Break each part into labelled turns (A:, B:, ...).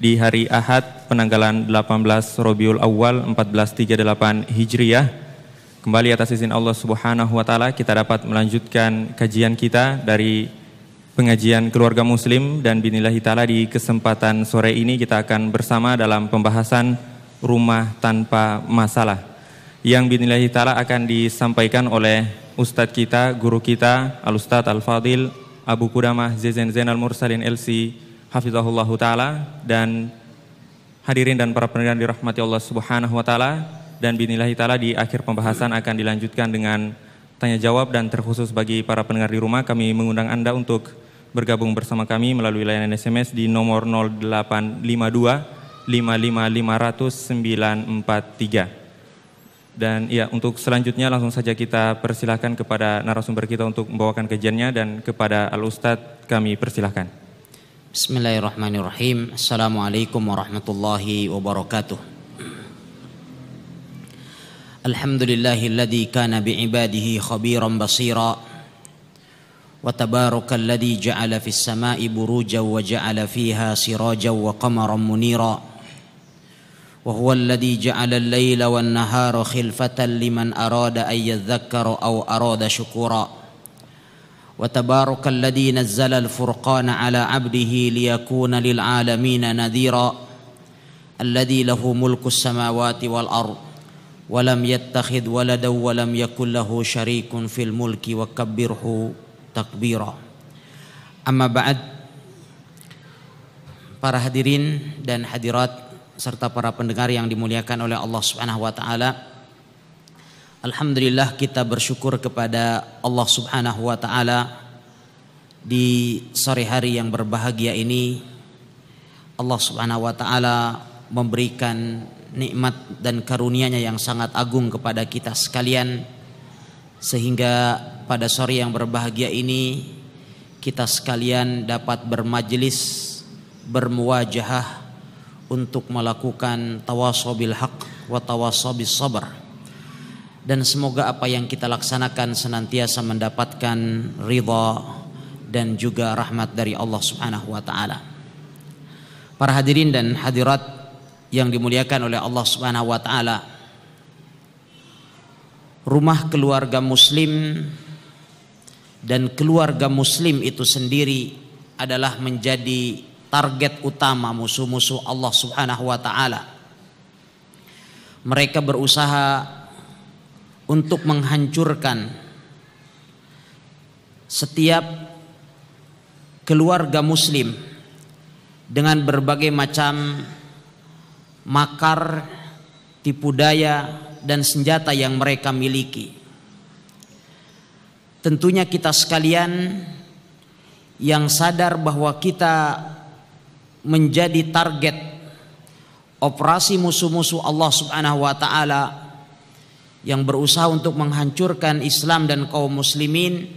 A: di hari Ahad penanggalan 18 Robiul Awal 1438 Hijriah. Kembali atas izin Allah Subhanahu wa taala kita dapat melanjutkan kajian kita dari pengajian keluarga muslim dan binillahi taala di kesempatan sore ini kita akan bersama dalam pembahasan rumah tanpa masalah yang binillahi taala akan disampaikan oleh ustadz kita, guru kita Al Ustadz Al Fadil Abu Kudamah Zezen Zainal Mursalin LC hafizahullahu taala dan hadirin dan para pendengar dirahmati Allah Subhanahu wa taala dan binilahi taala di akhir pembahasan akan dilanjutkan dengan tanya jawab dan terkhusus bagi para pendengar di rumah kami mengundang Anda untuk bergabung bersama kami melalui layanan SMS di nomor 0852 943 Dan ya untuk selanjutnya langsung saja kita persilahkan kepada narasumber kita untuk membawakan kajiannya dan kepada Al Ustadz kami persilahkan. Bismillahirrahmanirrahim.
B: Assalamualaikum warahmatullahi wabarakatuh. Alhamdulillahilladzi kana bi'ibadihi khabiran basira. Wa tabarakalladzi ja'ala fis sama'i burujan wa ja'ala fiha sirajan wa qamaran munira. Wa huwa alladzi ja'ala al-laila wan nahara khilfatan liman arada an yadhakkara aw arada syukura. وتبارك الذي نزل الفرقان على عبده ليكون للعالمين نذيرا الذي له ملك السماوات والأرض ولم يتخذ ولدا ولم يكن له شريك في الملك وكبره تكبيرا أما بعد para hadirin dan hadirat serta para pendengar yang dimuliakan oleh Allah Subhanahu wa taala Alhamdulillah kita bersyukur kepada Allah Subhanahu wa taala di sore hari yang berbahagia ini Allah Subhanahu wa taala memberikan nikmat dan karunia-Nya yang sangat agung kepada kita sekalian sehingga pada sore yang berbahagia ini kita sekalian dapat bermajelis bermuwajahah untuk melakukan tawasobil haq wa tawasobis sabar dan semoga apa yang kita laksanakan senantiasa mendapatkan ridha dan juga rahmat dari Allah Subhanahu wa taala. Para hadirin dan hadirat yang dimuliakan oleh Allah Subhanahu wa taala. Rumah keluarga muslim dan keluarga muslim itu sendiri adalah menjadi target utama musuh-musuh Allah Subhanahu wa taala. Mereka berusaha untuk menghancurkan setiap keluarga muslim dengan berbagai macam makar, tipu daya dan senjata yang mereka miliki. Tentunya kita sekalian yang sadar bahwa kita menjadi target operasi musuh-musuh Allah Subhanahu wa taala yang berusaha untuk menghancurkan Islam dan kaum muslimin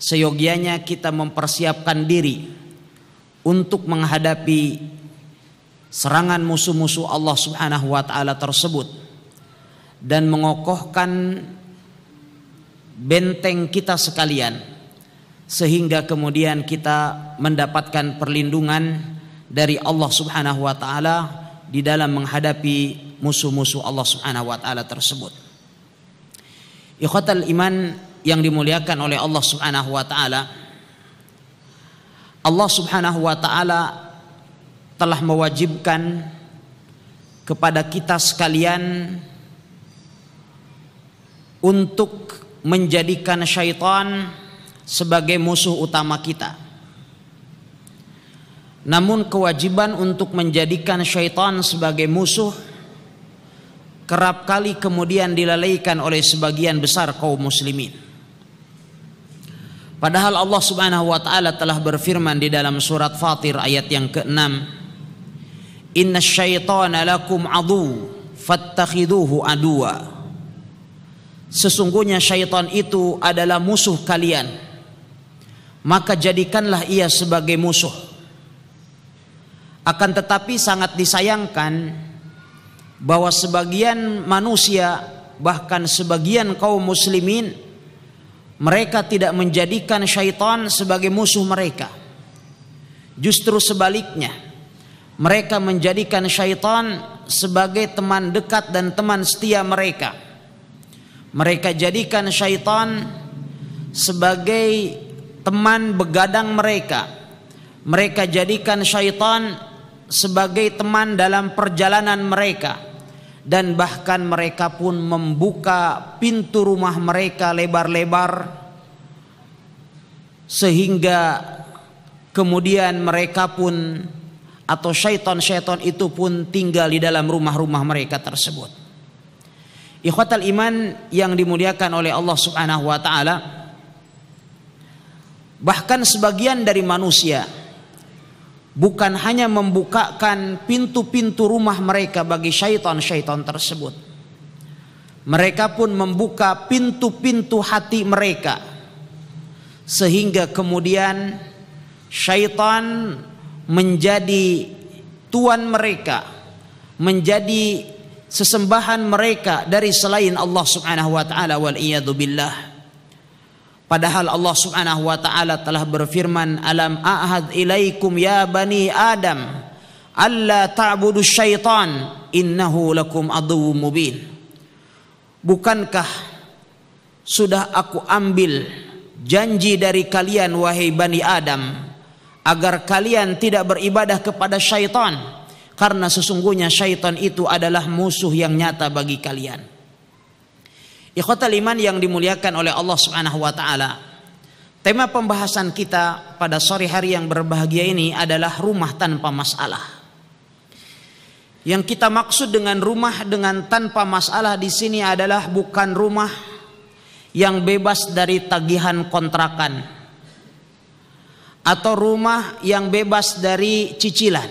B: seyogianya kita mempersiapkan diri untuk menghadapi serangan musuh-musuh Allah Subhanahu wa taala tersebut dan mengokohkan benteng kita sekalian sehingga kemudian kita mendapatkan perlindungan dari Allah Subhanahu wa taala di dalam menghadapi musuh-musuh Allah Subhanahu wa taala tersebut. Ikhwatal iman yang dimuliakan oleh Allah Subhanahu wa taala. Allah Subhanahu wa taala telah mewajibkan kepada kita sekalian untuk menjadikan syaitan sebagai musuh utama kita. Namun kewajiban untuk menjadikan syaitan sebagai musuh kerap kali kemudian dilalaikan oleh sebagian besar kaum muslimin. Padahal Allah Subhanahu wa taala telah berfirman di dalam surat Fatir ayat yang ke-6 Inna syaitana lakum adu Fattakhiduhu adua Sesungguhnya syaitan itu adalah musuh kalian Maka jadikanlah ia sebagai musuh Akan tetapi sangat disayangkan bahwa sebagian manusia bahkan sebagian kaum muslimin mereka tidak menjadikan syaitan sebagai musuh mereka. Justru sebaliknya, mereka menjadikan syaitan sebagai teman dekat dan teman setia mereka. Mereka jadikan syaitan sebagai teman begadang mereka. Mereka jadikan syaitan sebagai teman dalam perjalanan mereka dan bahkan mereka pun membuka pintu rumah mereka lebar-lebar sehingga kemudian mereka pun atau syaitan-syaitan itu pun tinggal di dalam rumah-rumah mereka tersebut. Ikhwatal iman yang dimuliakan oleh Allah Subhanahu wa taala bahkan sebagian dari manusia bukan hanya membukakan pintu-pintu rumah mereka bagi syaitan-syaitan tersebut. Mereka pun membuka pintu-pintu hati mereka sehingga kemudian syaitan menjadi tuan mereka, menjadi sesembahan mereka dari selain Allah Subhanahu wa taala wal billah. Padahal Allah Subhanahu wa taala telah berfirman, "Alam a'had ilaikum ya bani Adam, alla ta'budu syaitan, innahu lakum aduwwum mubin." Bukankah sudah aku ambil janji dari kalian wahai bani Adam agar kalian tidak beribadah kepada syaitan karena sesungguhnya syaitan itu adalah musuh yang nyata bagi kalian. Ikhwatal Liman yang dimuliakan oleh Allah Subhanahu wa taala. Tema pembahasan kita pada sore hari yang berbahagia ini adalah rumah tanpa masalah. Yang kita maksud dengan rumah dengan tanpa masalah di sini adalah bukan rumah yang bebas dari tagihan kontrakan atau rumah yang bebas dari cicilan.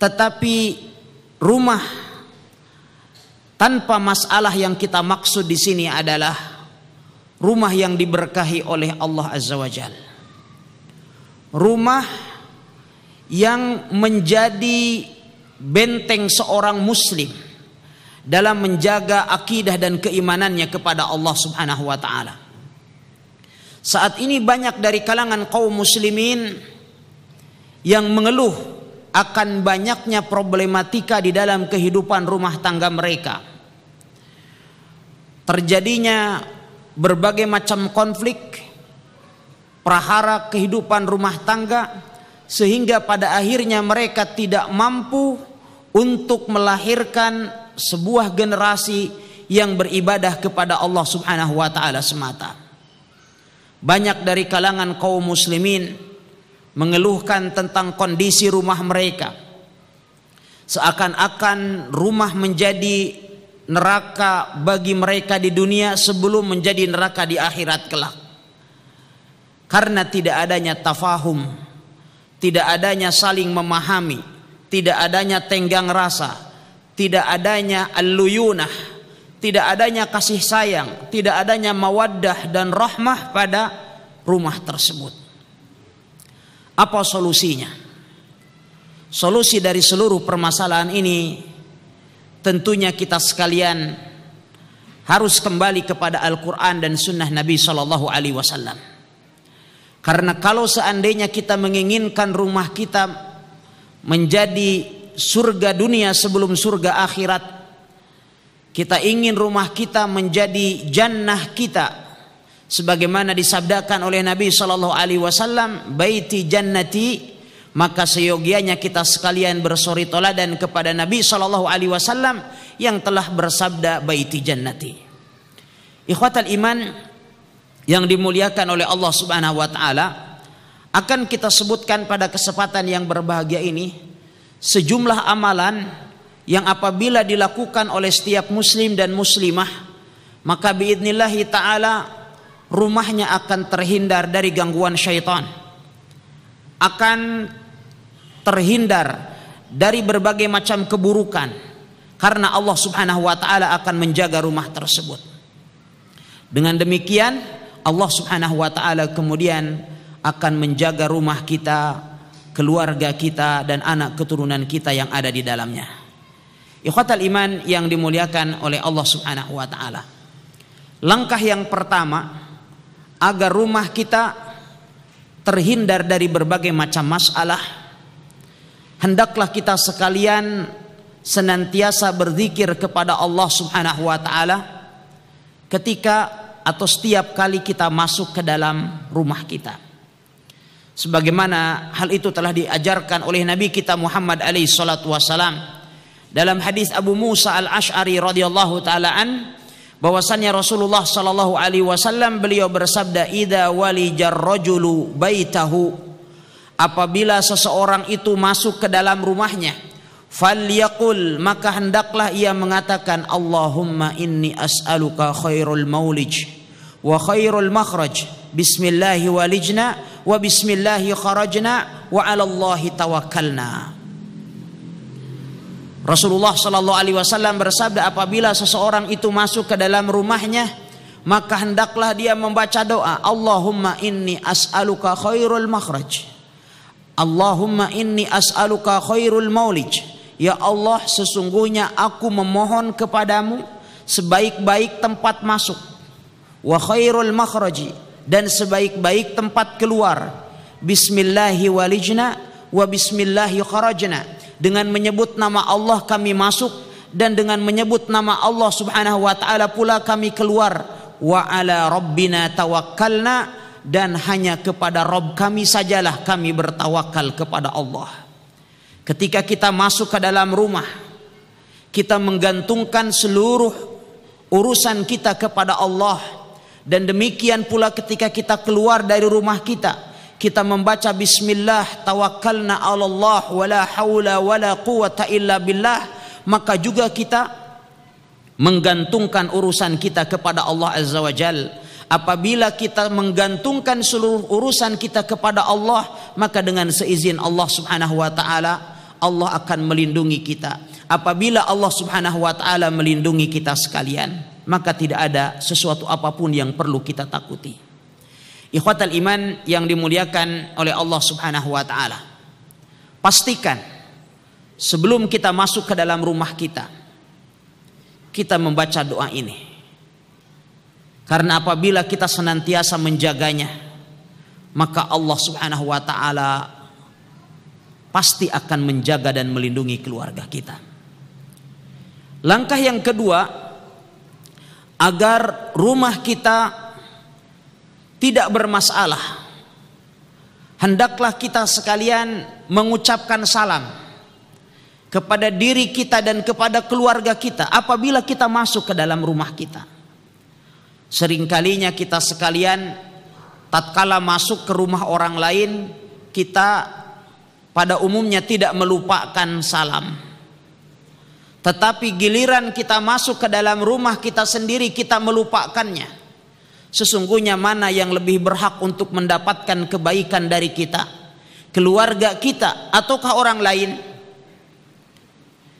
B: Tetapi rumah tanpa masalah yang kita maksud di sini adalah rumah yang diberkahi oleh Allah Azza wa Jal. Rumah yang menjadi benteng seorang muslim dalam menjaga akidah dan keimanannya kepada Allah Subhanahu wa taala. Saat ini banyak dari kalangan kaum muslimin yang mengeluh akan banyaknya problematika di dalam kehidupan rumah tangga mereka. Terjadinya berbagai macam konflik, prahara kehidupan rumah tangga, sehingga pada akhirnya mereka tidak mampu untuk melahirkan sebuah generasi yang beribadah kepada Allah Subhanahu wa Ta'ala semata. Banyak dari kalangan kaum Muslimin mengeluhkan tentang kondisi rumah mereka. Seakan-akan rumah menjadi neraka bagi mereka di dunia sebelum menjadi neraka di akhirat kelak. Karena tidak adanya tafahum, tidak adanya saling memahami, tidak adanya tenggang rasa, tidak adanya alluyunah tidak adanya kasih sayang, tidak adanya mawaddah dan rahmah pada rumah tersebut. Apa solusinya? Solusi dari seluruh permasalahan ini tentunya kita sekalian harus kembali kepada Al-Quran dan Sunnah Nabi Shallallahu Alaihi Wasallam. Karena kalau seandainya kita menginginkan rumah kita menjadi surga dunia sebelum surga akhirat, kita ingin rumah kita menjadi jannah kita sebagaimana disabdakan oleh Nabi Shallallahu Alaihi Wasallam baiti jannati maka seyogianya kita sekalian bersori dan kepada Nabi Shallallahu Alaihi Wasallam yang telah bersabda baiti jannati ikhwatal iman yang dimuliakan oleh Allah Subhanahu Wa Taala akan kita sebutkan pada kesempatan yang berbahagia ini sejumlah amalan yang apabila dilakukan oleh setiap muslim dan muslimah maka biidnillahi ta'ala rumahnya akan terhindar dari gangguan syaitan akan terhindar dari berbagai macam keburukan karena Allah Subhanahu wa taala akan menjaga rumah tersebut dengan demikian Allah Subhanahu wa taala kemudian akan menjaga rumah kita keluarga kita dan anak keturunan kita yang ada di dalamnya. Ikhwatal iman yang dimuliakan oleh Allah Subhanahu wa taala. Langkah yang pertama agar rumah kita terhindar dari berbagai macam masalah hendaklah kita sekalian senantiasa berzikir kepada Allah Subhanahu wa taala ketika atau setiap kali kita masuk ke dalam rumah kita sebagaimana hal itu telah diajarkan oleh Nabi kita Muhammad alaihi salatu wasalam dalam hadis Abu Musa al-Ash'ari radhiyallahu taalaan bahwasannya Rasulullah Shallallahu Alaihi Wasallam beliau bersabda ida walijar rojulu baitahu apabila seseorang itu masuk ke dalam rumahnya falyakul maka hendaklah ia mengatakan Allahumma inni as'aluka khairul maulij wa khairul makhraj bismillahi walijna wa bismillahi kharajna wa alallahi tawakkalna Rasulullah Shallallahu Alaihi Wasallam bersabda apabila seseorang itu masuk ke dalam rumahnya maka hendaklah dia membaca doa Allahumma inni as'aluka khairul makhraj Allahumma inni as'aluka khairul maulij Ya Allah sesungguhnya aku memohon kepadamu sebaik-baik tempat masuk wa khairul makhraj, dan sebaik-baik tempat keluar Bismillahi walijna wa bismillahi kharajna dengan menyebut nama Allah kami masuk dan dengan menyebut nama Allah Subhanahu wa taala pula kami keluar. Wa ala rabbina tawakkalna dan hanya kepada Rob kami sajalah kami bertawakal kepada Allah. Ketika kita masuk ke dalam rumah, kita menggantungkan seluruh urusan kita kepada Allah. Dan demikian pula ketika kita keluar dari rumah kita, kita membaca bismillah tawakkalna 'ala Allah wala haula wala quwata illa billah maka juga kita menggantungkan urusan kita kepada Allah Azza Wajal. Apabila kita menggantungkan seluruh urusan kita kepada Allah, maka dengan seizin Allah Subhanahu wa taala, Allah akan melindungi kita. Apabila Allah Subhanahu wa taala melindungi kita sekalian, maka tidak ada sesuatu apapun yang perlu kita takuti. Ikhwatal iman yang dimuliakan oleh Allah Subhanahu wa taala. Pastikan sebelum kita masuk ke dalam rumah kita kita membaca doa ini. Karena apabila kita senantiasa menjaganya, maka Allah Subhanahu wa taala pasti akan menjaga dan melindungi keluarga kita. Langkah yang kedua, agar rumah kita tidak bermasalah. Hendaklah kita sekalian mengucapkan salam kepada diri kita dan kepada keluarga kita apabila kita masuk ke dalam rumah kita. Seringkalinya kita sekalian tatkala masuk ke rumah orang lain kita pada umumnya tidak melupakan salam. Tetapi giliran kita masuk ke dalam rumah kita sendiri kita melupakannya sesungguhnya mana yang lebih berhak untuk mendapatkan kebaikan dari kita keluarga kita ataukah orang lain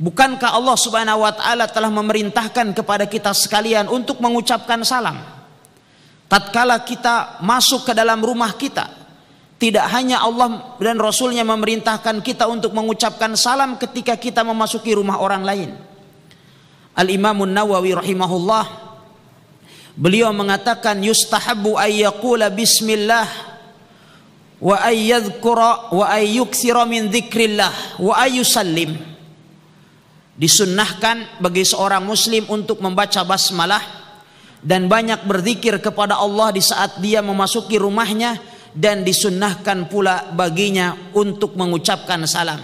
B: bukankah Allah Subhanahu wa taala telah memerintahkan kepada kita sekalian untuk mengucapkan salam tatkala kita masuk ke dalam rumah kita tidak hanya Allah dan Rasulnya memerintahkan kita untuk mengucapkan salam ketika kita memasuki rumah orang lain Al-Imamun Nawawi rahimahullah Beliau mengatakan yustahabu ayyakula bismillah wa ayyadhkura wa ayyuksira min dzikrillah wa ayyusallim. Disunnahkan bagi seorang muslim untuk membaca basmalah dan banyak berzikir kepada Allah di saat dia memasuki rumahnya dan disunnahkan pula baginya untuk mengucapkan salam.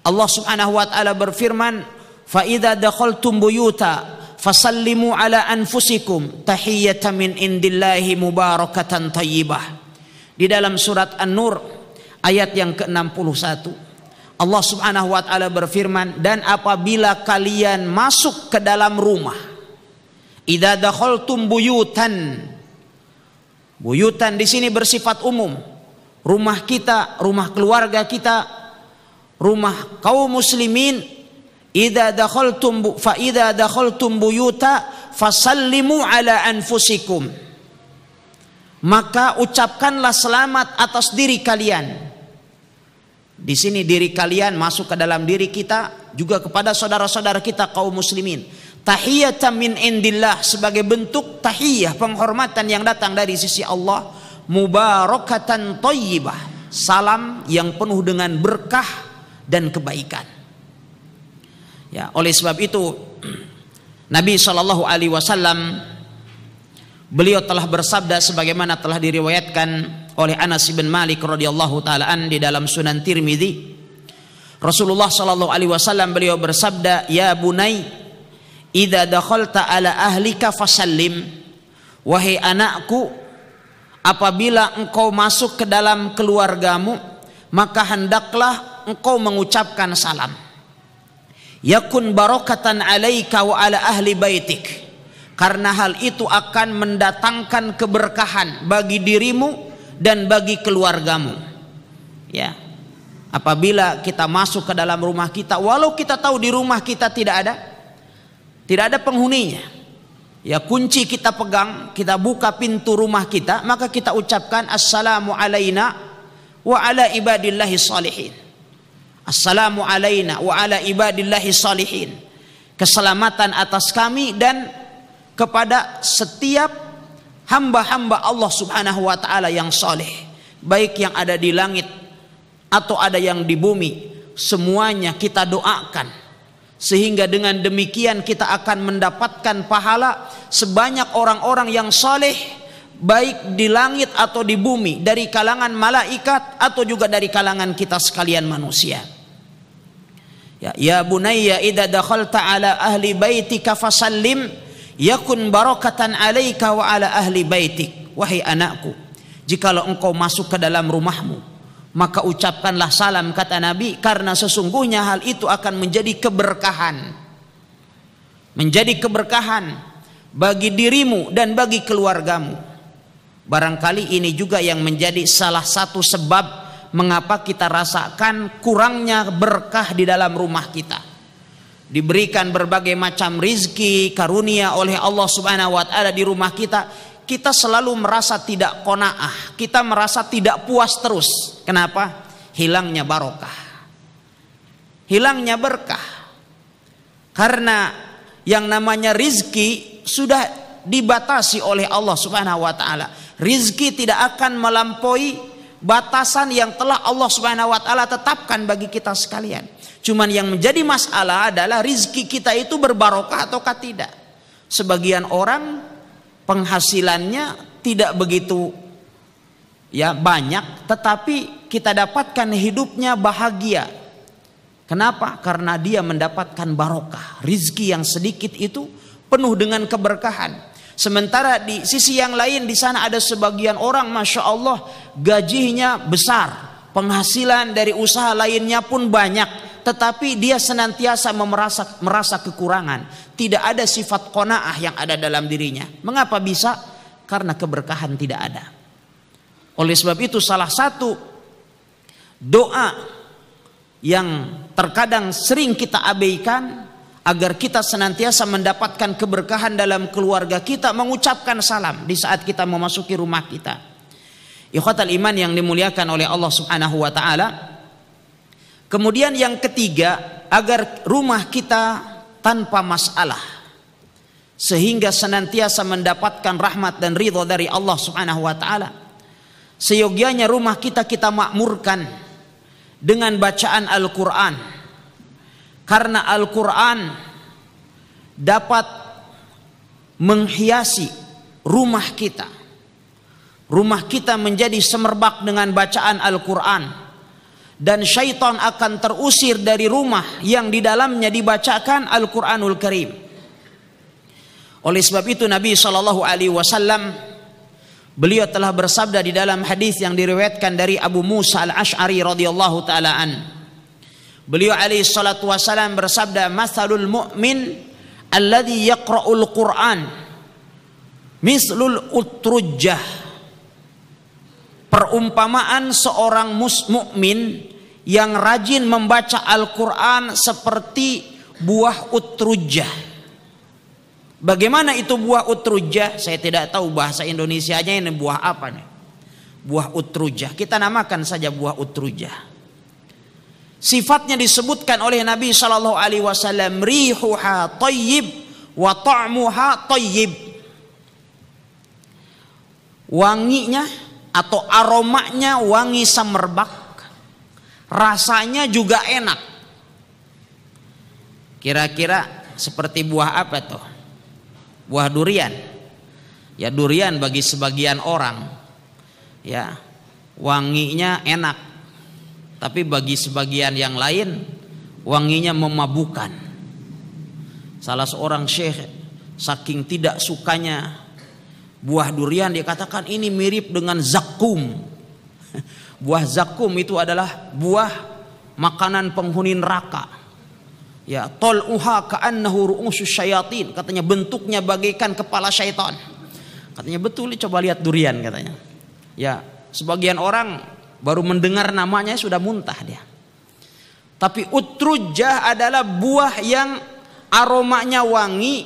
B: Allah Subhanahu wa taala berfirman, "Fa idza dakhaltum buyuta fasallimu ala anfusikum tahiyyatan min indillahi mubarakatan tayyibah di dalam surat An-Nur ayat yang ke-61 Allah Subhanahu wa taala berfirman dan apabila kalian masuk ke dalam rumah idza dakhaltum buyutan buyutan di sini bersifat umum rumah kita rumah keluarga kita rumah kaum muslimin Idza dakhaltum fa idza dakhaltum buyuta fasallimu ala anfusikum. Maka ucapkanlah selamat atas diri kalian. Di sini diri kalian masuk ke dalam diri kita juga kepada saudara-saudara kita kaum muslimin. Tahiyatan min indillah sebagai bentuk tahiyah penghormatan yang datang dari sisi Allah mubarakatan toyibah Salam yang penuh dengan berkah dan kebaikan. Ya, oleh sebab itu Nabi Shallallahu Alaihi Wasallam beliau telah bersabda sebagaimana telah diriwayatkan oleh Anas bin Malik radhiyallahu taalaan di dalam Sunan Tirmidzi. Rasulullah Shallallahu Alaihi Wasallam beliau bersabda, Ya bunai, ida dakhalta ala ahlika fasallim. Wahai anakku, apabila engkau masuk ke dalam keluargamu, maka hendaklah engkau mengucapkan salam yakun barokatan alaika wa ala ahli baitik karena hal itu akan mendatangkan keberkahan bagi dirimu dan bagi keluargamu ya apabila kita masuk ke dalam rumah kita walau kita tahu di rumah kita tidak ada tidak ada penghuninya ya kunci kita pegang kita buka pintu rumah kita maka kita ucapkan assalamu alaina wa ala ibadillahi salihin Assalamu alaina wa ala ibadillahi salihin. Keselamatan atas kami dan kepada setiap hamba-hamba Allah Subhanahu wa taala yang saleh, baik yang ada di langit atau ada yang di bumi, semuanya kita doakan sehingga dengan demikian kita akan mendapatkan pahala sebanyak orang-orang yang saleh baik di langit atau di bumi dari kalangan malaikat atau juga dari kalangan kita sekalian manusia. Ya, ya bunayya idza dakhalta ala ahli baitika fasallim yakun barakatan alaika wa ala ahli baitik. Wahai anakku, jikalau engkau masuk ke dalam rumahmu, maka ucapkanlah salam kata Nabi karena sesungguhnya hal itu akan menjadi keberkahan. Menjadi keberkahan bagi dirimu dan bagi keluargamu. Barangkali ini juga yang menjadi salah satu sebab mengapa kita rasakan kurangnya berkah di dalam rumah kita. Diberikan berbagai macam rizki, karunia oleh Allah subhanahu wa ta'ala di rumah kita. Kita selalu merasa tidak kona'ah. Kita merasa tidak puas terus. Kenapa? Hilangnya barokah. Hilangnya berkah. Karena yang namanya rizki sudah dibatasi oleh Allah subhanahu wa ta'ala. Rizki tidak akan melampaui batasan yang telah Allah Subhanahu wa taala tetapkan bagi kita sekalian. Cuman yang menjadi masalah adalah rizki kita itu berbarokah ataukah tidak. Sebagian orang penghasilannya tidak begitu ya banyak tetapi kita dapatkan hidupnya bahagia. Kenapa? Karena dia mendapatkan barokah. Rizki yang sedikit itu penuh dengan keberkahan. Sementara di sisi yang lain di sana ada sebagian orang Masya Allah gajinya besar. Penghasilan dari usaha lainnya pun banyak. Tetapi dia senantiasa merasa, merasa kekurangan. Tidak ada sifat kona'ah yang ada dalam dirinya. Mengapa bisa? Karena keberkahan tidak ada. Oleh sebab itu salah satu doa yang terkadang sering kita abaikan agar kita senantiasa mendapatkan keberkahan dalam keluarga kita mengucapkan salam di saat kita memasuki rumah kita. Ikhwatal iman yang dimuliakan oleh Allah Subhanahu wa taala. Kemudian yang ketiga, agar rumah kita tanpa masalah sehingga senantiasa mendapatkan rahmat dan ridho dari Allah Subhanahu wa taala. Seyogianya rumah kita kita makmurkan dengan bacaan Al-Qur'an karena Al-Quran dapat menghiasi rumah kita. Rumah kita menjadi semerbak dengan bacaan Al-Quran. Dan syaitan akan terusir dari rumah yang di dalamnya dibacakan Al-Quranul Karim. Oleh sebab itu Nabi Shallallahu Alaihi Wasallam Beliau telah bersabda di dalam hadis yang diriwayatkan dari Abu Musa al ashari radhiyallahu taalaan. Beliau alaihi salatu wasalam bersabda, "Matsalul mu'min alladhi yaqra'ul Qur'an mislul utrujjah." Perumpamaan seorang mukmin yang rajin membaca Al-Qur'an seperti buah utrujjah. Bagaimana itu buah utrujah? Saya tidak tahu bahasa Indonesianya ini buah apa nih. Buah utrujah. Kita namakan saja buah utrujah. Sifatnya disebutkan oleh Nabi Shallallahu Alaihi Wasallam rihuha tayyib wa ta'muha tayyib. Wanginya atau aromanya wangi semerbak, rasanya juga enak. Kira-kira seperti buah apa tuh? Buah durian. Ya durian bagi sebagian orang. Ya, wanginya enak, tapi bagi sebagian yang lain wanginya memabukan. Salah seorang syekh saking tidak sukanya buah durian dia katakan ini mirip dengan zakum. Buah zakum itu adalah buah makanan penghuni neraka. Ya, tol uha ka'annahu ru'usus syayatin. Katanya bentuknya bagaikan kepala syaitan. Katanya betul, coba lihat durian katanya. Ya, sebagian orang Baru mendengar namanya sudah muntah dia. Tapi utrujah adalah buah yang aromanya wangi,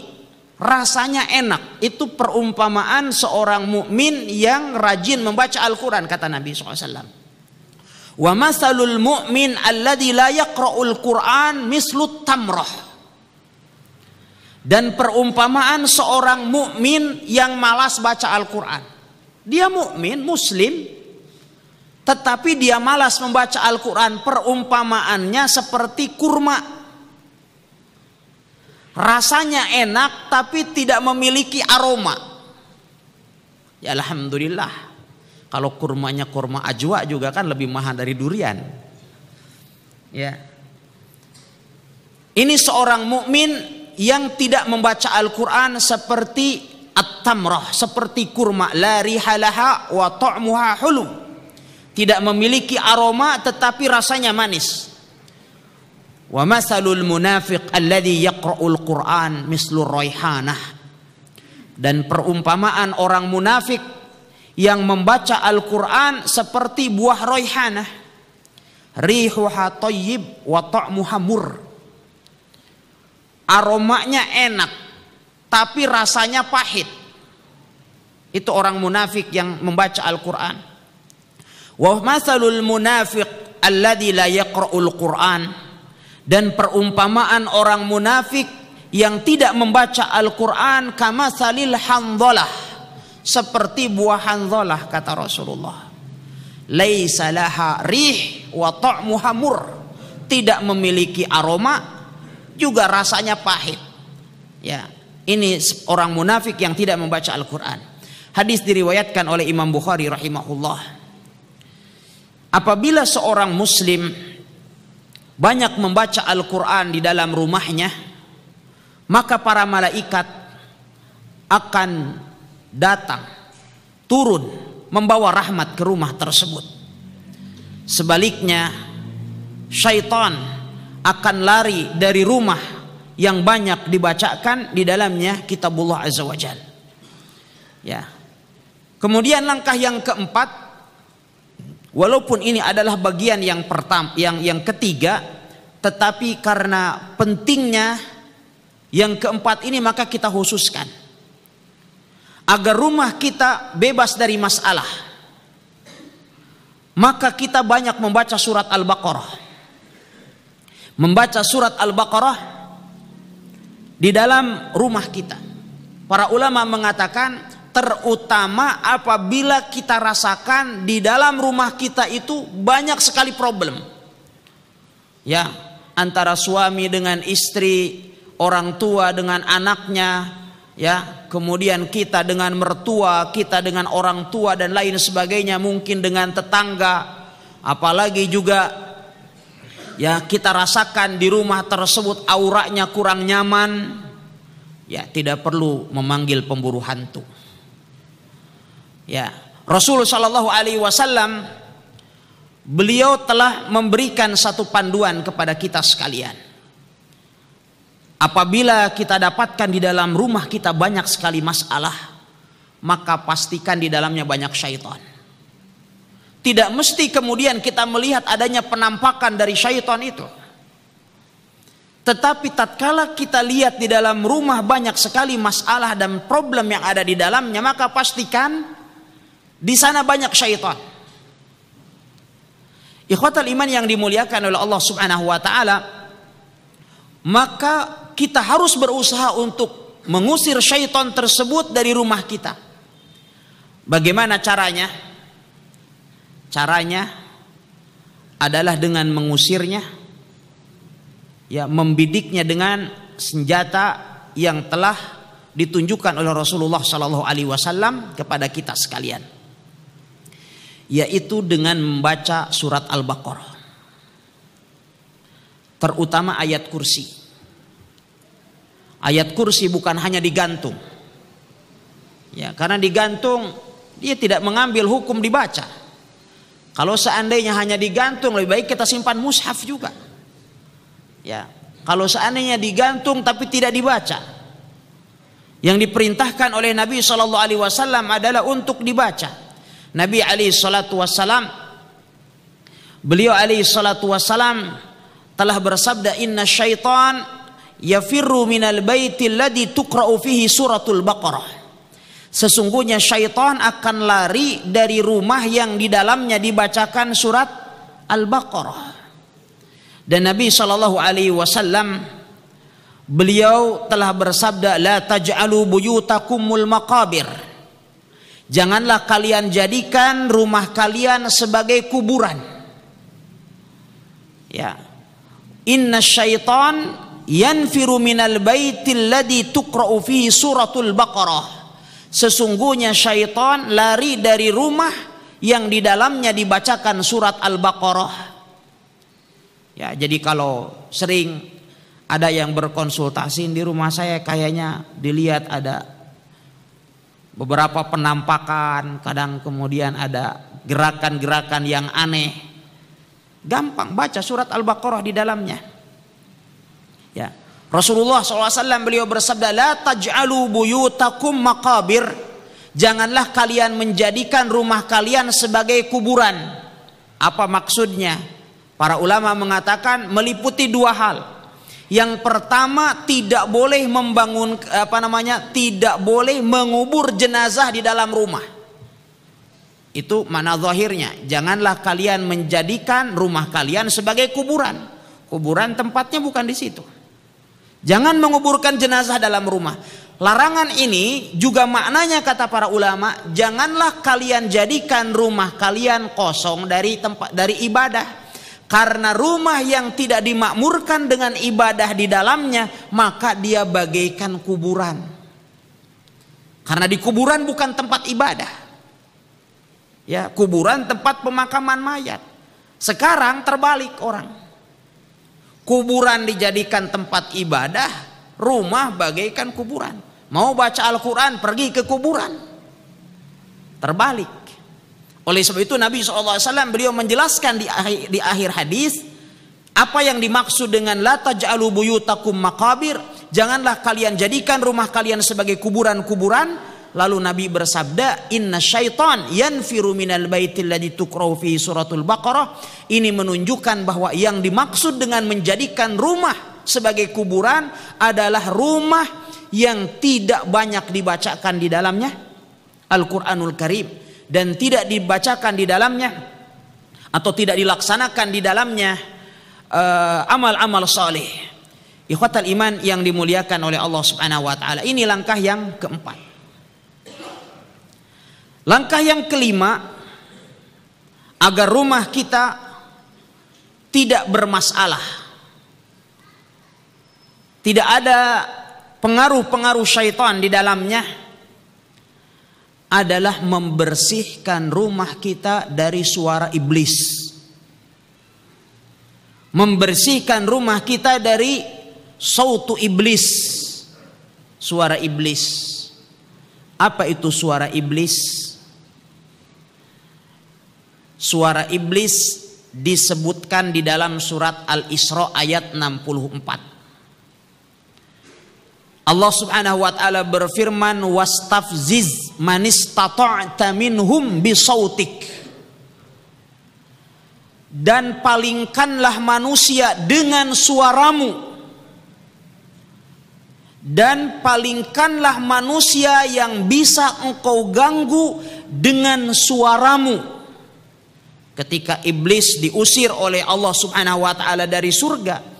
B: rasanya enak. Itu perumpamaan seorang mukmin yang rajin membaca Al-Quran kata Nabi SAW. Wa masalul mu'min alladhi la yakra'ul Qur'an mislut tamrah. Dan perumpamaan seorang mukmin yang malas baca Al-Qur'an. Dia mukmin, muslim, tetapi dia malas membaca Al-Quran Perumpamaannya seperti kurma Rasanya enak tapi tidak memiliki aroma Ya Alhamdulillah Kalau kurmanya kurma ajwa juga kan lebih mahal dari durian Ya Ini seorang mukmin yang tidak membaca Al-Quran seperti at-tamrah seperti kurma la rihalaha wa ta'muha hulu tidak memiliki aroma tetapi rasanya manis. Wa masalul munafiq alladhi yaqra'ul Qur'an mislu raihanah. Dan perumpamaan orang munafik yang membaca Al-Qur'an seperti buah raihanah. Rihuha thayyib wa ta'muha mur. Aromanya enak tapi rasanya pahit. Itu orang munafik yang membaca Al-Qur'an. Wa masalul munafiq alladhi la yaqra'ul Qur'an dan perumpamaan orang munafik yang tidak membaca Al-Qur'an kama salil hanzalah seperti buah hanzalah kata Rasulullah. Laisa laha rih wa ta'muha mur. Tidak memiliki aroma juga rasanya pahit. Ya, ini orang munafik yang tidak membaca Al-Qur'an. Hadis diriwayatkan oleh Imam Bukhari rahimahullah. Apabila seorang muslim banyak membaca Al-Quran di dalam rumahnya, maka para malaikat akan datang, turun, membawa rahmat ke rumah tersebut. Sebaliknya, syaitan akan lari dari rumah yang banyak dibacakan di dalamnya kitabullah azza wajal. Ya. Kemudian langkah yang keempat Walaupun ini adalah bagian yang pertama yang yang ketiga tetapi karena pentingnya yang keempat ini maka kita khususkan agar rumah kita bebas dari masalah. Maka kita banyak membaca surat Al-Baqarah. Membaca surat Al-Baqarah di dalam rumah kita. Para ulama mengatakan terutama apabila kita rasakan di dalam rumah kita itu banyak sekali problem. Ya, antara suami dengan istri, orang tua dengan anaknya, ya, kemudian kita dengan mertua, kita dengan orang tua dan lain sebagainya, mungkin dengan tetangga, apalagi juga ya kita rasakan di rumah tersebut auranya kurang nyaman, ya tidak perlu memanggil pemburu hantu ya Rasulullah Shallallahu Alaihi Wasallam beliau telah memberikan satu panduan kepada kita sekalian. Apabila kita dapatkan di dalam rumah kita banyak sekali masalah, maka pastikan di dalamnya banyak syaitan. Tidak mesti kemudian kita melihat adanya penampakan dari syaitan itu. Tetapi tatkala kita lihat di dalam rumah banyak sekali masalah dan problem yang ada di dalamnya, maka pastikan di sana banyak syaitan. Ikhwatal iman yang dimuliakan oleh Allah Subhanahu wa taala, maka kita harus berusaha untuk mengusir syaitan tersebut dari rumah kita. Bagaimana caranya? Caranya adalah dengan mengusirnya ya membidiknya dengan senjata yang telah ditunjukkan oleh Rasulullah Shallallahu alaihi wasallam kepada kita sekalian yaitu dengan membaca surat Al-Baqarah. Terutama ayat kursi. Ayat kursi bukan hanya digantung. Ya, karena digantung dia tidak mengambil hukum dibaca. Kalau seandainya hanya digantung lebih baik kita simpan mushaf juga. Ya, kalau seandainya digantung tapi tidak dibaca. Yang diperintahkan oleh Nabi Shallallahu alaihi wasallam adalah untuk dibaca. Nabi alaihi salatu wassalam beliau alaihi salatu wassalam telah bersabda inna syaitan yafirru minal baiti alladhi tuqra'u fihi suratul baqarah Sesungguhnya syaitan akan lari dari rumah yang di dalamnya dibacakan surat Al-Baqarah. Dan Nabi Shallallahu Alaihi Wasallam beliau telah bersabda, لا تجعلوا بيوتكم المقابر Janganlah kalian jadikan rumah kalian sebagai kuburan. Ya. Inna syaitan yanfiru minal baitil ladhi tuqra'u fihi suratul baqarah. Sesungguhnya syaitan lari dari rumah yang di dalamnya dibacakan surat Al-Baqarah. Ya, jadi kalau sering ada yang berkonsultasi di rumah saya kayaknya dilihat ada beberapa penampakan, kadang kemudian ada gerakan-gerakan yang aneh. Gampang baca surat Al-Baqarah di dalamnya. Ya. Rasulullah SAW beliau bersabda, La taj'alu buyutakum makabir. Janganlah kalian menjadikan rumah kalian sebagai kuburan. Apa maksudnya? Para ulama mengatakan meliputi dua hal. Yang pertama tidak boleh membangun apa namanya? Tidak boleh mengubur jenazah di dalam rumah. Itu mana zahirnya? Janganlah kalian menjadikan rumah kalian sebagai kuburan. Kuburan tempatnya bukan di situ. Jangan menguburkan jenazah dalam rumah. Larangan ini juga maknanya kata para ulama, janganlah kalian jadikan rumah kalian kosong dari tempat dari ibadah. Karena rumah yang tidak dimakmurkan dengan ibadah di dalamnya, maka dia bagaikan kuburan. Karena di kuburan bukan tempat ibadah. Ya, kuburan tempat pemakaman mayat. Sekarang terbalik orang. Kuburan dijadikan tempat ibadah, rumah bagaikan kuburan. Mau baca Al-Qur'an, pergi ke kuburan. Terbalik. Oleh sebab itu Nabi SAW beliau menjelaskan di akhir, di akhir hadis apa yang dimaksud dengan la taj'alu buyutakum makabir janganlah kalian jadikan rumah kalian sebagai kuburan-kuburan lalu Nabi bersabda inna syaitan yanfiru minal baitil ladzi tukraw fi suratul baqarah ini menunjukkan bahwa yang dimaksud dengan menjadikan rumah sebagai kuburan adalah rumah yang tidak banyak dibacakan di dalamnya Al-Qur'anul Karim dan tidak dibacakan di dalamnya atau tidak dilaksanakan di dalamnya eh, amal-amal uh, soleh. Ikhwatal iman yang dimuliakan oleh Allah Subhanahu wa taala. Ini langkah yang keempat. Langkah yang kelima agar rumah kita tidak bermasalah. Tidak ada pengaruh-pengaruh syaitan di dalamnya adalah membersihkan rumah kita dari suara iblis. Membersihkan rumah kita dari sautu iblis. Suara iblis. Apa itu suara iblis? Suara iblis disebutkan di dalam surat Al-Isra ayat 64. Allah Subhanahu wa taala berfirman wastafziz manistata'ta minhum bisautik dan palingkanlah manusia dengan suaramu dan palingkanlah manusia yang bisa engkau ganggu dengan suaramu ketika iblis diusir oleh Allah Subhanahu wa taala dari surga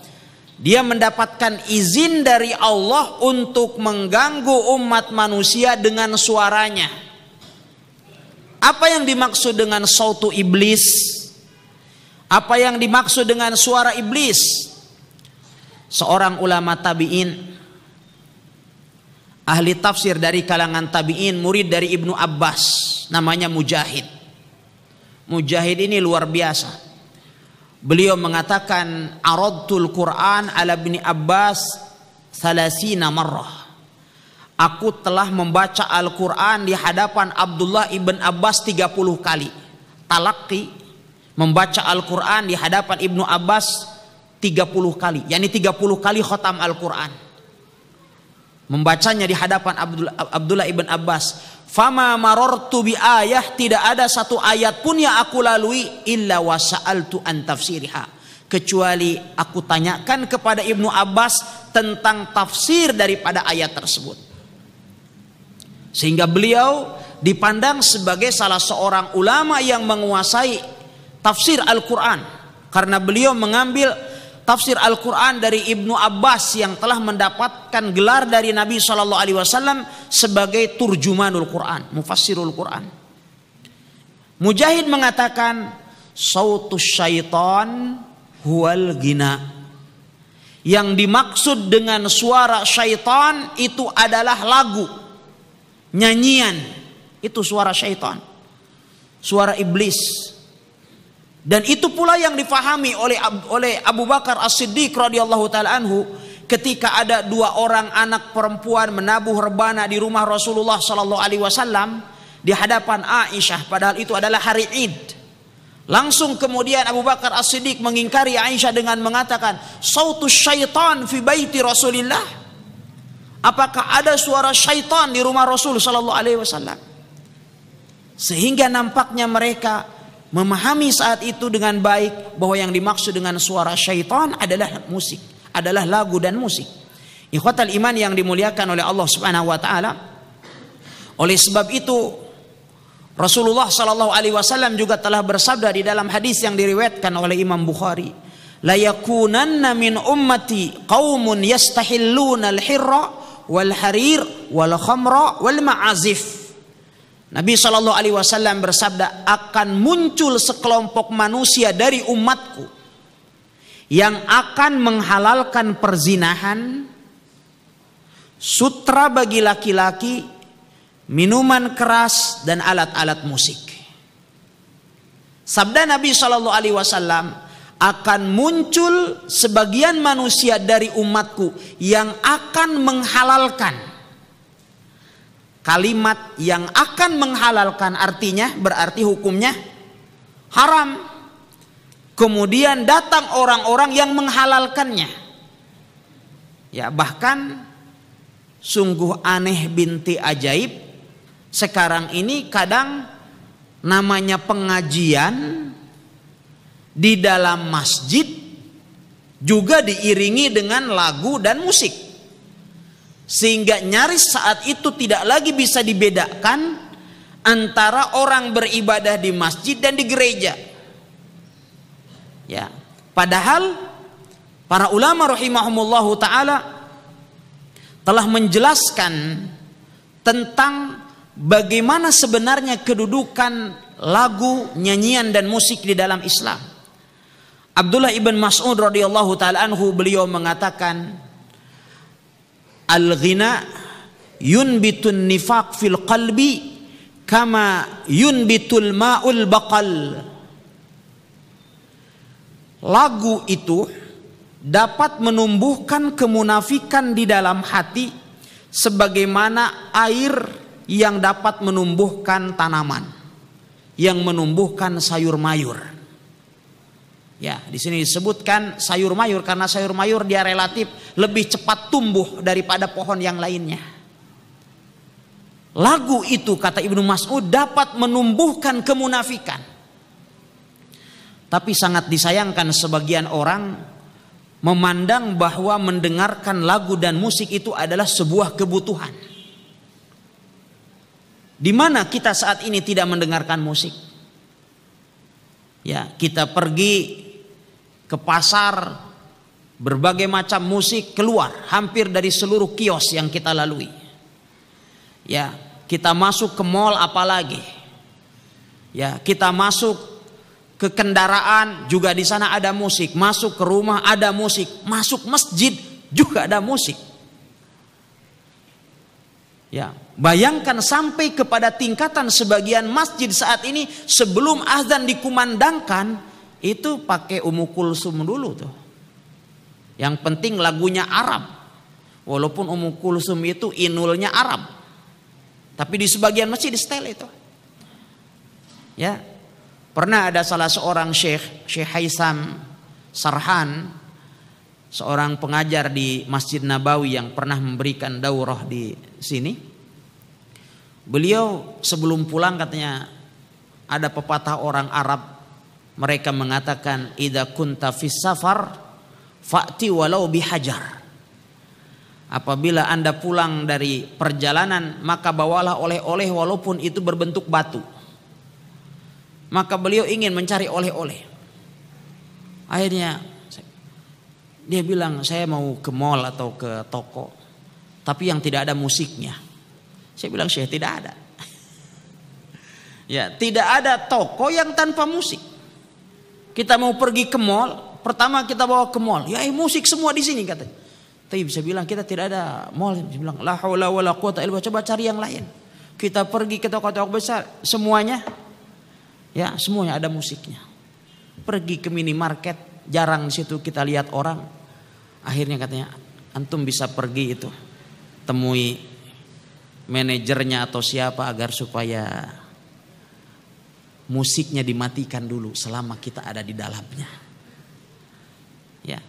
B: dia mendapatkan izin dari Allah untuk mengganggu umat manusia dengan suaranya. Apa yang dimaksud dengan sautu iblis? Apa yang dimaksud dengan suara iblis? Seorang ulama tabi'in ahli tafsir dari kalangan tabi'in, murid dari Ibnu Abbas, namanya Mujahid. Mujahid ini luar biasa. Beliau mengatakan aradtul Quran ala bin Abbas salasina marrah. Aku telah membaca Al-Quran di hadapan Abdullah ibn Abbas 30 kali. Talaki membaca Al-Quran di hadapan Ibnu Abbas 30 kali. yakni 30 kali khutam Al-Quran. Membacanya di hadapan Abdullah, Abdullah ibn Abbas. Fama marortu bi ayah tidak ada satu ayat pun yang aku lalui illa wasaal tu tafsiriha. Kecuali aku tanyakan kepada Ibnu Abbas tentang tafsir daripada ayat tersebut. Sehingga beliau dipandang sebagai salah seorang ulama yang menguasai tafsir Al-Quran. Karena beliau mengambil tafsir Al-Quran dari Ibnu Abbas yang telah mendapatkan gelar dari Nabi Shallallahu Alaihi Wasallam sebagai turjumanul Quran, mufassirul Quran. Mujahid mengatakan sautus syaitan huwal gina. Yang dimaksud dengan suara syaitan itu adalah lagu, nyanyian. Itu suara syaitan. Suara iblis. Dan itu pula yang difahami oleh oleh Abu Bakar As-Siddiq radhiyallahu taala ketika ada dua orang anak perempuan menabuh rebana di rumah Rasulullah sallallahu alaihi wasallam di hadapan Aisyah padahal itu adalah hari Id. Langsung kemudian Abu Bakar As-Siddiq mengingkari Aisyah dengan mengatakan, "Sautu syaitan fi baiti Rasulillah." Apakah ada suara syaitan di rumah Rasul sallallahu alaihi wasallam? Sehingga nampaknya mereka memahami saat itu dengan baik bahwa yang dimaksud dengan suara syaitan adalah musik, adalah lagu dan musik. Ikhwatal iman yang dimuliakan oleh Allah Subhanahu wa taala. Oleh sebab itu Rasulullah sallallahu alaihi wasallam juga telah bersabda di dalam hadis yang diriwayatkan oleh Imam Bukhari, "La yakunanna min ummati qaumun yastahilluna al-hirra wal harir wal khamra wal ma'azif." Nabi Shallallahu Alaihi Wasallam bersabda akan muncul sekelompok manusia dari umatku yang akan menghalalkan perzinahan, sutra bagi laki-laki, minuman keras dan alat-alat musik. Sabda Nabi Shallallahu Alaihi Wasallam akan muncul sebagian manusia dari umatku yang akan menghalalkan kalimat yang akan menghalalkan artinya berarti hukumnya haram. Kemudian datang orang-orang yang menghalalkannya. Ya, bahkan sungguh aneh binti ajaib sekarang ini kadang namanya pengajian di dalam masjid juga diiringi dengan lagu dan musik. Sehingga nyaris saat itu tidak lagi bisa dibedakan antara orang beribadah di masjid dan di gereja. Ya, padahal para ulama rahimahumullahu taala telah menjelaskan tentang bagaimana sebenarnya kedudukan lagu, nyanyian dan musik di dalam Islam. Abdullah ibn Mas'ud radhiyallahu taala anhu beliau mengatakan al-ghina yunbitun nifaq fil qalbi kama yunbitul ma'ul baqal Lagu itu dapat menumbuhkan kemunafikan di dalam hati sebagaimana air yang dapat menumbuhkan tanaman, yang menumbuhkan sayur mayur. Ya, di sini disebutkan sayur mayur karena sayur mayur dia relatif lebih cepat tumbuh daripada pohon yang lainnya. Lagu itu kata Ibnu Mas'ud dapat menumbuhkan kemunafikan. Tapi sangat disayangkan sebagian orang memandang bahwa mendengarkan lagu dan musik itu adalah sebuah kebutuhan. Di mana kita saat ini tidak mendengarkan musik? Ya, kita pergi ke pasar, berbagai macam musik keluar hampir dari seluruh kios yang kita lalui. Ya, kita masuk ke mall apalagi. Ya, kita masuk ke kendaraan juga di sana ada musik, masuk ke rumah ada musik, masuk masjid juga ada musik. Ya, bayangkan sampai kepada tingkatan sebagian masjid saat ini sebelum azan dikumandangkan itu pakai Umu Kulsum dulu tuh. Yang penting lagunya Arab. Walaupun Umu Kulsum itu inulnya Arab. Tapi di sebagian masjid di setel itu. Ya. Pernah ada salah seorang syekh, Syekh Haisam Sarhan, seorang pengajar di Masjid Nabawi yang pernah memberikan daurah di sini. Beliau sebelum pulang katanya ada pepatah orang Arab mereka mengatakan idza kunta fis safar fa'ti walau bihajar apabila Anda pulang dari perjalanan maka bawalah oleh-oleh walaupun itu berbentuk batu maka beliau ingin mencari oleh-oleh akhirnya dia bilang saya mau ke mall atau ke toko tapi yang tidak ada musiknya saya bilang saya tidak ada ya tidak ada toko yang tanpa musik kita mau pergi ke mall, pertama kita bawa ke mall. Ya, eh, musik semua di sini katanya. Tapi bisa bilang kita tidak ada mall. Bisa bilang la haula wala quwata illa Coba cari yang lain. Kita pergi ke toko-toko besar, semuanya ya, semuanya ada musiknya. Pergi ke minimarket, jarang di situ kita lihat orang. Akhirnya katanya antum bisa pergi itu temui manajernya atau siapa agar supaya musiknya dimatikan dulu selama kita ada di dalamnya. Ya.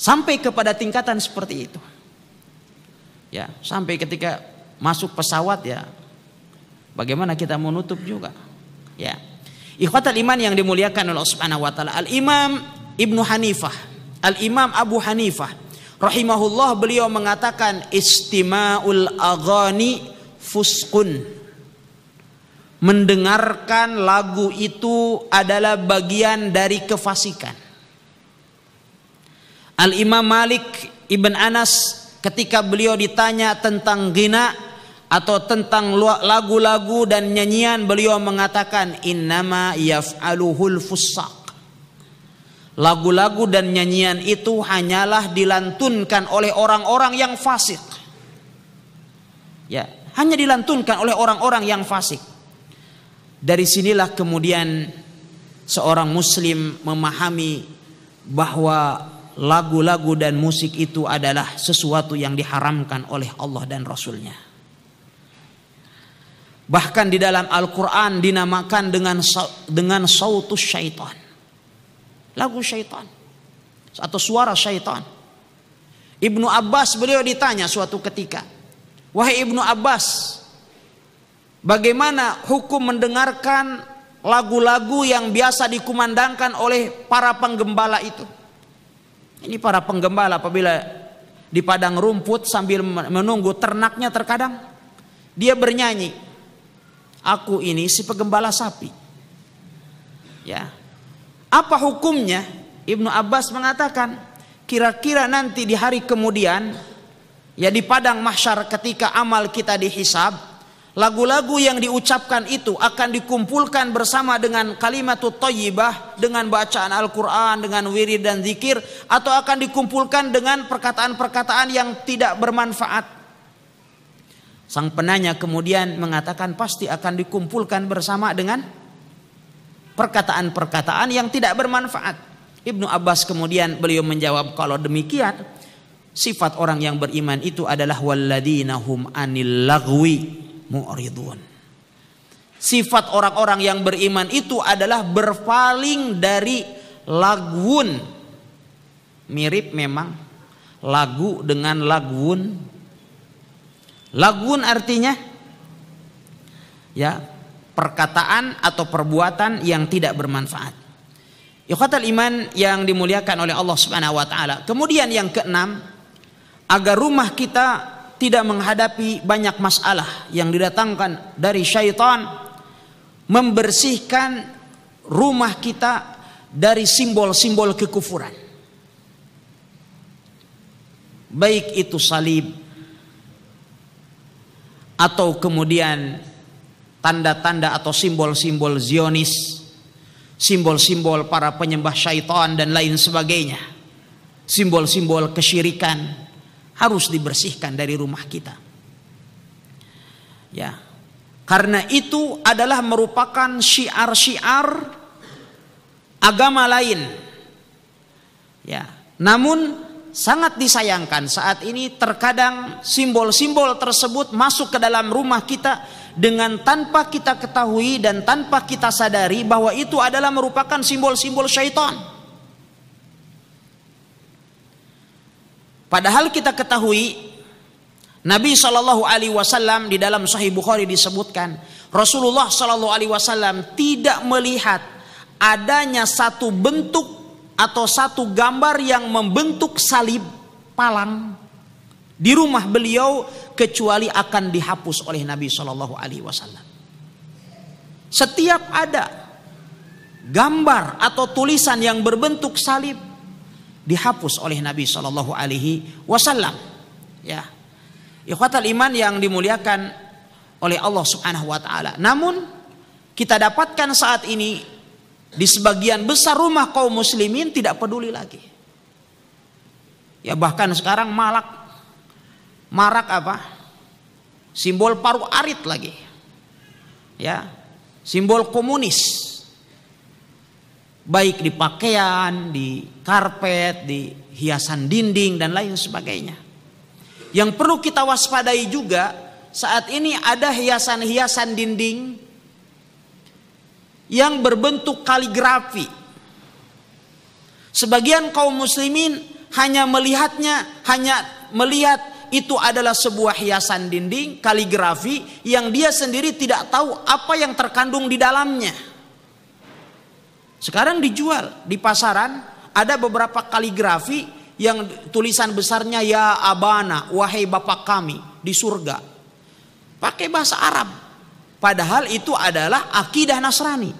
B: Sampai kepada tingkatan seperti itu. Ya, sampai ketika masuk pesawat ya bagaimana kita menutup juga. Ya. Ikhwatal iman yang dimuliakan oleh Allah Subhanahu wa taala. Al Imam Ibnu Hanifah, Al Imam Abu Hanifah rahimahullah beliau mengatakan istima'ul aghani fuskun mendengarkan lagu itu adalah bagian dari kefasikan. Al-Imam Malik Ibn Anas ketika beliau ditanya tentang gina atau tentang lagu-lagu dan nyanyian beliau mengatakan innama yaf'aluhul fusaq. Lagu-lagu dan nyanyian itu hanyalah dilantunkan oleh orang-orang yang fasik. Ya, hanya dilantunkan oleh orang-orang yang fasik. Dari sinilah kemudian seorang muslim memahami bahwa lagu-lagu dan musik itu adalah sesuatu yang diharamkan oleh Allah dan Rasulnya. Bahkan di dalam Al-Quran dinamakan dengan dengan sautus syaitan. Lagu syaitan. Atau suara syaitan. Ibnu Abbas beliau ditanya suatu ketika. Wahai Ibnu Abbas, Bagaimana hukum mendengarkan lagu-lagu yang biasa dikumandangkan oleh para penggembala itu? Ini para penggembala apabila di padang rumput sambil menunggu ternaknya terkadang dia bernyanyi. Aku ini si penggembala sapi. Ya. Apa hukumnya? Ibnu Abbas mengatakan, kira-kira nanti di hari kemudian ya di padang mahsyar ketika amal kita dihisab Lagu-lagu yang diucapkan itu akan dikumpulkan bersama dengan kalimat thayyibah, dengan bacaan Al-Qur'an, dengan wirid dan zikir atau akan dikumpulkan dengan perkataan-perkataan yang tidak bermanfaat. Sang penanya kemudian mengatakan pasti akan dikumpulkan bersama dengan perkataan-perkataan yang tidak bermanfaat. Ibnu Abbas kemudian beliau menjawab kalau demikian sifat orang yang beriman itu adalah walladzina hum anil lagwi mu'ridun. Sifat orang-orang yang beriman itu adalah berpaling dari lagun. Mirip memang lagu dengan lagun. Lagun artinya ya perkataan atau perbuatan yang tidak bermanfaat. Yukatal iman yang dimuliakan oleh Allah Subhanahu wa taala. Kemudian yang keenam, agar rumah kita tidak menghadapi banyak masalah yang didatangkan dari syaitan membersihkan rumah kita dari simbol-simbol kekufuran baik itu salib atau kemudian tanda-tanda atau simbol-simbol Zionis, simbol-simbol para penyembah syaitan dan lain sebagainya, simbol-simbol kesyirikan, harus dibersihkan dari rumah kita. Ya. Karena itu adalah merupakan syiar-syiar agama lain. Ya. Namun sangat disayangkan saat ini terkadang simbol-simbol tersebut masuk ke dalam rumah kita dengan tanpa kita ketahui dan tanpa kita sadari bahwa itu adalah merupakan simbol-simbol syaitan. Padahal kita ketahui Nabi Shallallahu Alaihi Wasallam di dalam Sahih Bukhari disebutkan Rasulullah Shallallahu Alaihi Wasallam tidak melihat adanya satu bentuk atau satu gambar yang membentuk salib palang di rumah beliau kecuali akan dihapus oleh Nabi Shallallahu Alaihi Wasallam. Setiap ada gambar atau tulisan yang berbentuk salib dihapus oleh Nabi Shallallahu Alaihi Wasallam. Ya, ikhwatal iman yang dimuliakan oleh Allah Subhanahu Wa Taala. Namun kita dapatkan saat ini di sebagian besar rumah kaum muslimin tidak peduli lagi. Ya bahkan sekarang malak marak apa? Simbol paru arit lagi. Ya. Simbol komunis baik di pakaian, di karpet, di hiasan dinding dan lain sebagainya. Yang perlu kita waspadai juga saat ini ada hiasan-hiasan dinding yang berbentuk kaligrafi. Sebagian kaum muslimin hanya melihatnya, hanya melihat itu adalah sebuah hiasan dinding, kaligrafi yang dia sendiri tidak tahu apa yang terkandung di dalamnya. Sekarang dijual di pasaran ada beberapa kaligrafi yang tulisan besarnya ya abana wahai bapak kami di surga. Pakai bahasa Arab. Padahal itu adalah akidah Nasrani.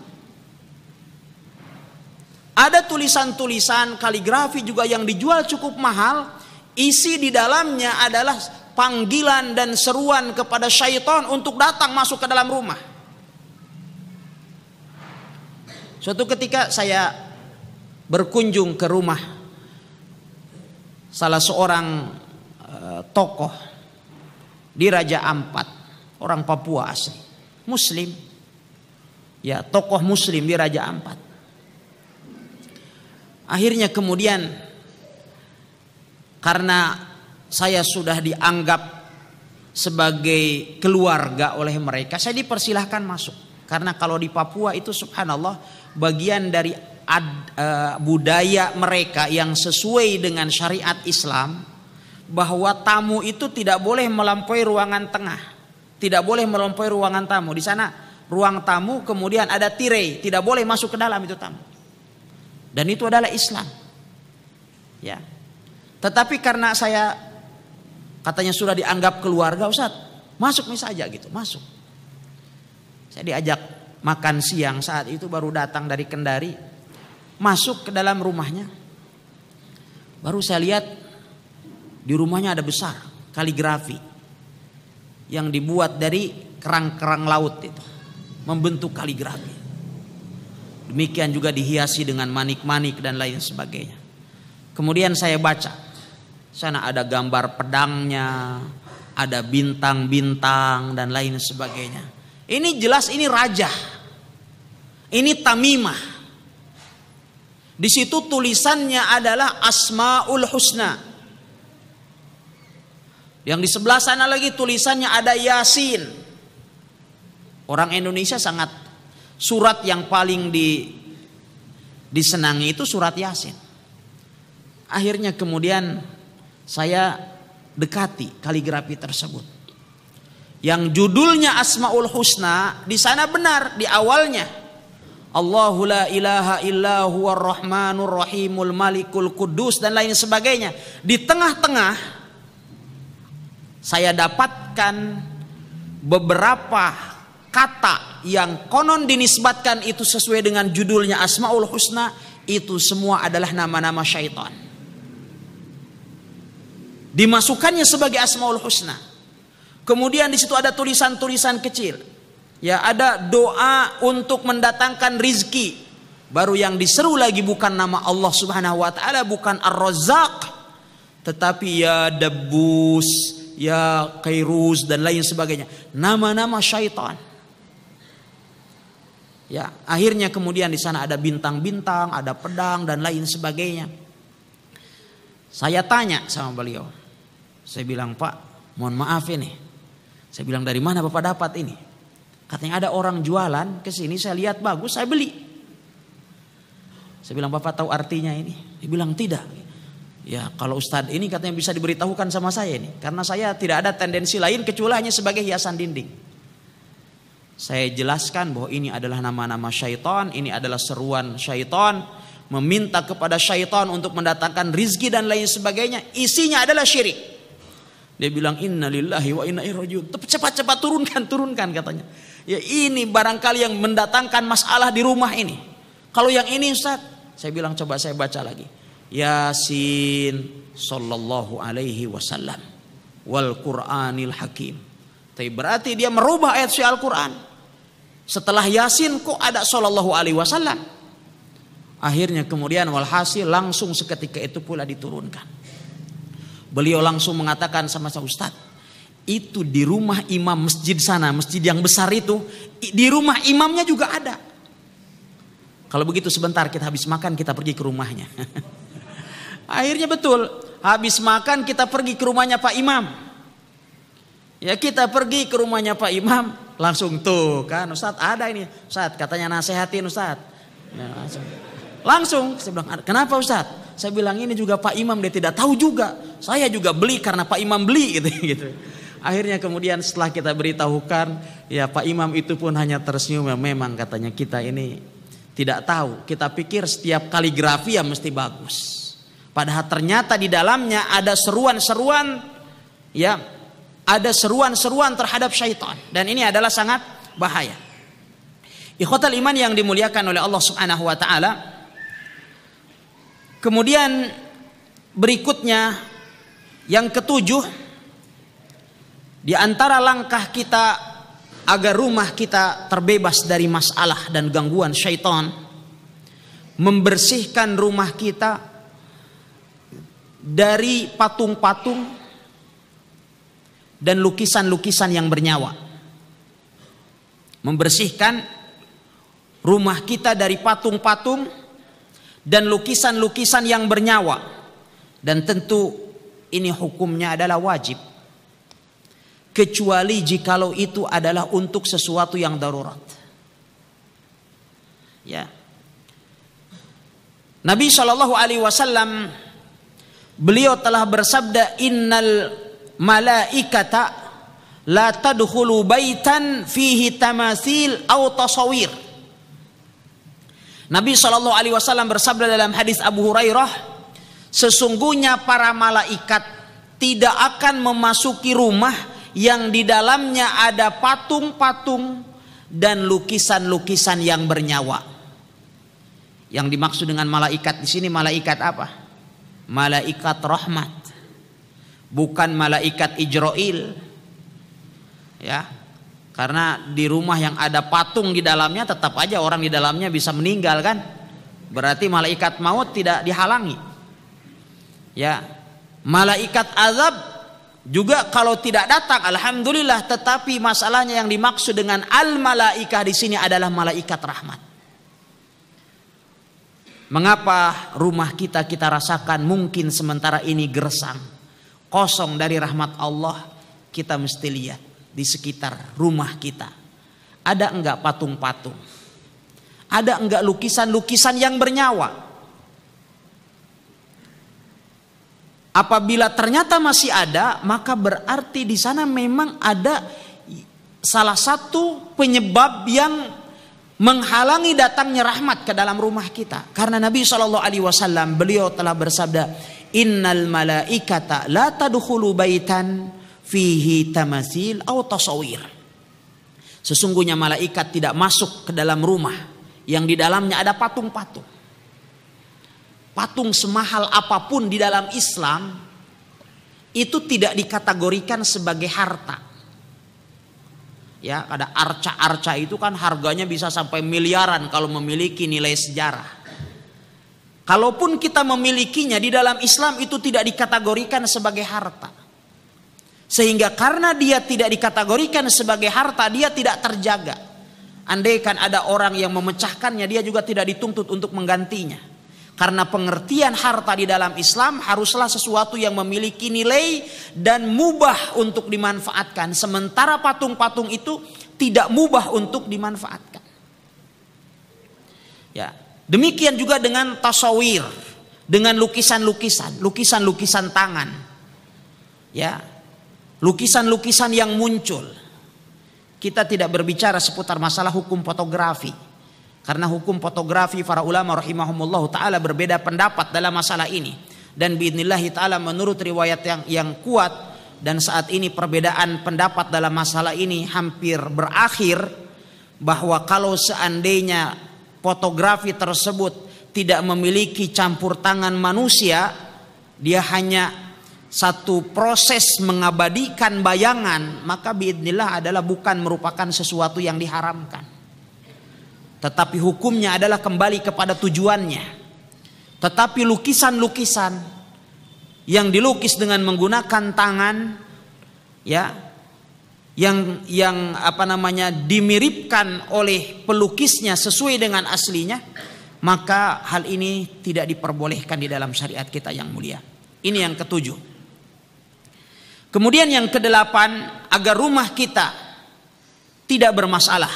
B: Ada tulisan-tulisan kaligrafi juga yang dijual cukup mahal, isi di dalamnya adalah panggilan dan seruan kepada syaitan untuk datang masuk ke dalam rumah. Suatu ketika saya berkunjung ke rumah salah seorang eh, tokoh di Raja Ampat, orang Papua asli, Muslim. Ya, tokoh Muslim di Raja Ampat. Akhirnya kemudian karena saya sudah dianggap sebagai keluarga oleh mereka, saya dipersilahkan masuk. Karena kalau di Papua itu subhanallah bagian dari ad, e, budaya mereka yang sesuai dengan syariat Islam bahwa tamu itu tidak boleh melampaui ruangan tengah, tidak boleh melampaui ruangan tamu. Di sana ruang tamu kemudian ada tirai, tidak boleh masuk ke dalam itu tamu. Dan itu adalah Islam. Ya. Tetapi karena saya katanya sudah dianggap keluarga, Ustaz, masuk misa aja gitu, masuk. Saya diajak makan siang saat itu baru datang dari Kendari. Masuk ke dalam rumahnya. Baru saya lihat di rumahnya ada besar kaligrafi. Yang dibuat dari kerang-kerang laut itu. Membentuk kaligrafi. Demikian juga dihiasi dengan manik-manik dan lain sebagainya. Kemudian saya baca. Sana ada gambar pedangnya, ada bintang-bintang dan lain sebagainya. Ini jelas ini raja. Ini tamimah. Di situ tulisannya adalah Asmaul Husna. Yang di sebelah sana lagi tulisannya ada Yasin. Orang Indonesia sangat surat yang paling di disenangi itu surat Yasin. Akhirnya kemudian saya dekati kaligrafi tersebut. Yang judulnya Asmaul Husna di sana benar di awalnya Allahu la ilaha illa huwa rahmanur rahimul malikul kudus dan lain sebagainya. Di tengah-tengah saya dapatkan beberapa kata yang konon dinisbatkan itu sesuai dengan judulnya Asmaul Husna itu semua adalah nama-nama syaitan. Dimasukkannya sebagai Asmaul Husna. Kemudian di situ ada tulisan-tulisan kecil Ya ada doa untuk mendatangkan rizki. Baru yang diseru lagi bukan nama Allah subhanahu wa ta'ala. Bukan ar-razak. Tetapi ya debus, ya kairus dan lain sebagainya. Nama-nama syaitan. Ya, akhirnya kemudian di sana ada bintang-bintang, ada pedang dan lain sebagainya. Saya tanya sama beliau. Saya bilang, "Pak, mohon maaf ini. Saya bilang dari mana Bapak dapat ini?" Katanya ada orang jualan ke sini saya lihat bagus saya beli. Saya bilang Bapak tahu artinya ini? Dia bilang tidak. Ya kalau Ustadz ini katanya bisa diberitahukan sama saya ini. Karena saya tidak ada tendensi lain kecuali hanya sebagai hiasan dinding. Saya jelaskan bahwa ini adalah nama-nama syaitan. Ini adalah seruan syaitan. Meminta kepada syaitan untuk mendatangkan rizki dan lain sebagainya. Isinya adalah syirik. Dia bilang inna lillahi wa inna irojun. Cepat-cepat turunkan, turunkan katanya. Ya ini barangkali yang mendatangkan masalah di rumah ini. Kalau yang ini Ustaz, saya bilang coba saya baca lagi. Yasin sallallahu alaihi wasallam wal Qur'anil Hakim. Tapi berarti dia merubah ayat suci Al-Qur'an. Setelah Yasin kok ada sallallahu alaihi wasallam. Akhirnya kemudian walhasil langsung seketika itu pula diturunkan. Beliau langsung mengatakan sama saya Ustaz, itu di rumah imam masjid sana, masjid yang besar itu, di rumah imamnya juga ada. Kalau begitu sebentar kita habis makan kita pergi ke rumahnya. Akhirnya betul, habis makan kita pergi ke rumahnya Pak Imam. Ya kita pergi ke rumahnya Pak Imam, langsung tuh kan Ustadz ada ini, Ustadz katanya nasehatin Ustadz. Ya, langsung. langsung saya bilang, kenapa Ustadz? Saya bilang ini juga Pak Imam dia tidak tahu juga. Saya juga beli karena Pak Imam beli gitu gitu. Akhirnya kemudian setelah kita beritahukan, ya Pak Imam itu pun hanya tersenyum. Ya memang katanya kita ini tidak tahu. Kita pikir setiap kaligrafi ya mesti bagus. Padahal ternyata di dalamnya ada seruan-seruan ya ada seruan-seruan terhadap syaitan dan ini adalah sangat bahaya. Ikhwatal iman yang dimuliakan oleh Allah Subhanahu wa taala, Kemudian berikutnya yang ketujuh di antara langkah kita agar rumah kita terbebas dari masalah dan gangguan syaitan membersihkan rumah kita dari patung-patung dan lukisan-lukisan yang bernyawa membersihkan rumah kita dari patung-patung dan lukisan-lukisan yang bernyawa. Dan tentu ini hukumnya adalah wajib. Kecuali jikalau itu adalah untuk sesuatu yang darurat. Ya. Nabi Shallallahu Alaihi Wasallam beliau telah bersabda innal malaikata la tadkhulu baitan fihi tamasil atau tasawir Nabi Shallallahu Alaihi Wasallam bersabda dalam hadis Abu Hurairah, sesungguhnya para malaikat tidak akan memasuki rumah yang di dalamnya ada patung-patung dan lukisan-lukisan yang bernyawa. Yang dimaksud dengan malaikat di sini malaikat apa? Malaikat rahmat. Bukan malaikat Ijroil. Ya, karena di rumah yang ada patung di dalamnya tetap aja orang di dalamnya bisa meninggal kan? Berarti malaikat maut tidak dihalangi. Ya. Malaikat azab juga kalau tidak datang alhamdulillah tetapi masalahnya yang dimaksud dengan al malaikah di sini adalah malaikat rahmat. Mengapa rumah kita kita rasakan mungkin sementara ini gersang, kosong dari rahmat Allah? Kita mesti lihat di sekitar rumah kita? Ada enggak patung-patung? Ada enggak lukisan-lukisan yang bernyawa? Apabila ternyata masih ada, maka berarti di sana memang ada salah satu penyebab yang menghalangi datangnya rahmat ke dalam rumah kita. Karena Nabi Shallallahu Alaihi Wasallam beliau telah bersabda, Innal malaikata la tadukhulu baitan fihi tamasil atau tasawir. Sesungguhnya malaikat tidak masuk ke dalam rumah yang di dalamnya ada patung-patung. Patung semahal apapun di dalam Islam itu tidak dikategorikan sebagai harta. Ya, ada arca-arca itu kan harganya bisa sampai miliaran kalau memiliki nilai sejarah. Kalaupun kita memilikinya di dalam Islam itu tidak dikategorikan sebagai harta. Sehingga karena dia tidak dikategorikan sebagai harta, dia tidak terjaga. Andaikan ada orang yang memecahkannya, dia juga tidak dituntut untuk menggantinya. Karena pengertian harta di dalam Islam haruslah sesuatu yang memiliki nilai dan mubah untuk dimanfaatkan. Sementara patung-patung itu tidak mubah untuk dimanfaatkan. Ya, demikian juga dengan tasawir, dengan lukisan-lukisan, lukisan-lukisan tangan. Ya, lukisan-lukisan yang muncul. Kita tidak berbicara seputar masalah hukum fotografi. Karena hukum fotografi para ulama rahimahumullah ta'ala berbeda pendapat dalam masalah ini. Dan biidnillahi ta'ala menurut riwayat yang, yang kuat. Dan saat ini perbedaan pendapat dalam masalah ini hampir berakhir. Bahwa kalau seandainya fotografi tersebut tidak memiliki campur tangan manusia. Dia hanya satu proses mengabadikan bayangan, maka bidnillah adalah bukan merupakan sesuatu yang diharamkan. Tetapi hukumnya adalah kembali kepada tujuannya. Tetapi lukisan-lukisan yang dilukis dengan menggunakan tangan ya yang yang apa namanya dimiripkan oleh pelukisnya sesuai dengan aslinya maka hal ini tidak diperbolehkan di dalam syariat kita yang mulia. Ini yang ketujuh. Kemudian yang kedelapan, agar rumah kita tidak bermasalah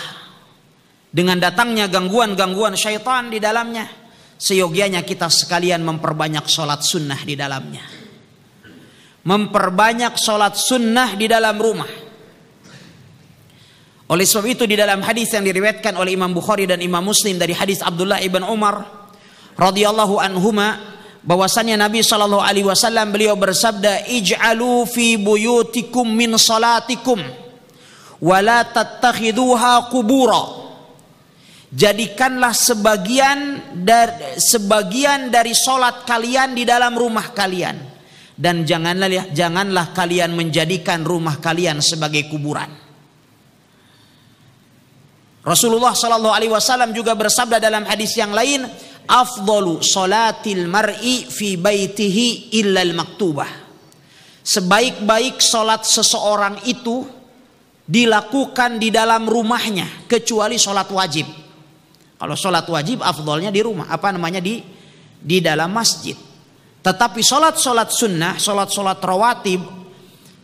B: dengan datangnya gangguan-gangguan syaitan di dalamnya. Seyogianya kita sekalian memperbanyak sholat sunnah di dalamnya. Memperbanyak sholat sunnah di dalam rumah. Oleh sebab itu di dalam hadis yang diriwayatkan oleh Imam Bukhari dan Imam Muslim dari hadis Abdullah ibn Umar radhiyallahu anhuma bahwasanya Nabi Shallallahu Alaihi Wasallam beliau bersabda ij'alu fi buyutikum min salatikum wala tattakhiduha kubura jadikanlah sebagian dari sebagian dari solat kalian di dalam rumah kalian dan janganlah janganlah kalian menjadikan rumah kalian sebagai kuburan Rasulullah Shallallahu Alaihi Wasallam juga bersabda dalam hadis yang lain, "Afzolu salatil mar'i fi baitihi illal maktubah. Sebaik-baik salat seseorang itu dilakukan di dalam rumahnya kecuali salat wajib. Kalau sholat wajib afdolnya di rumah, apa namanya di di dalam masjid. Tetapi sholat sholat sunnah, sholat sholat rawatib,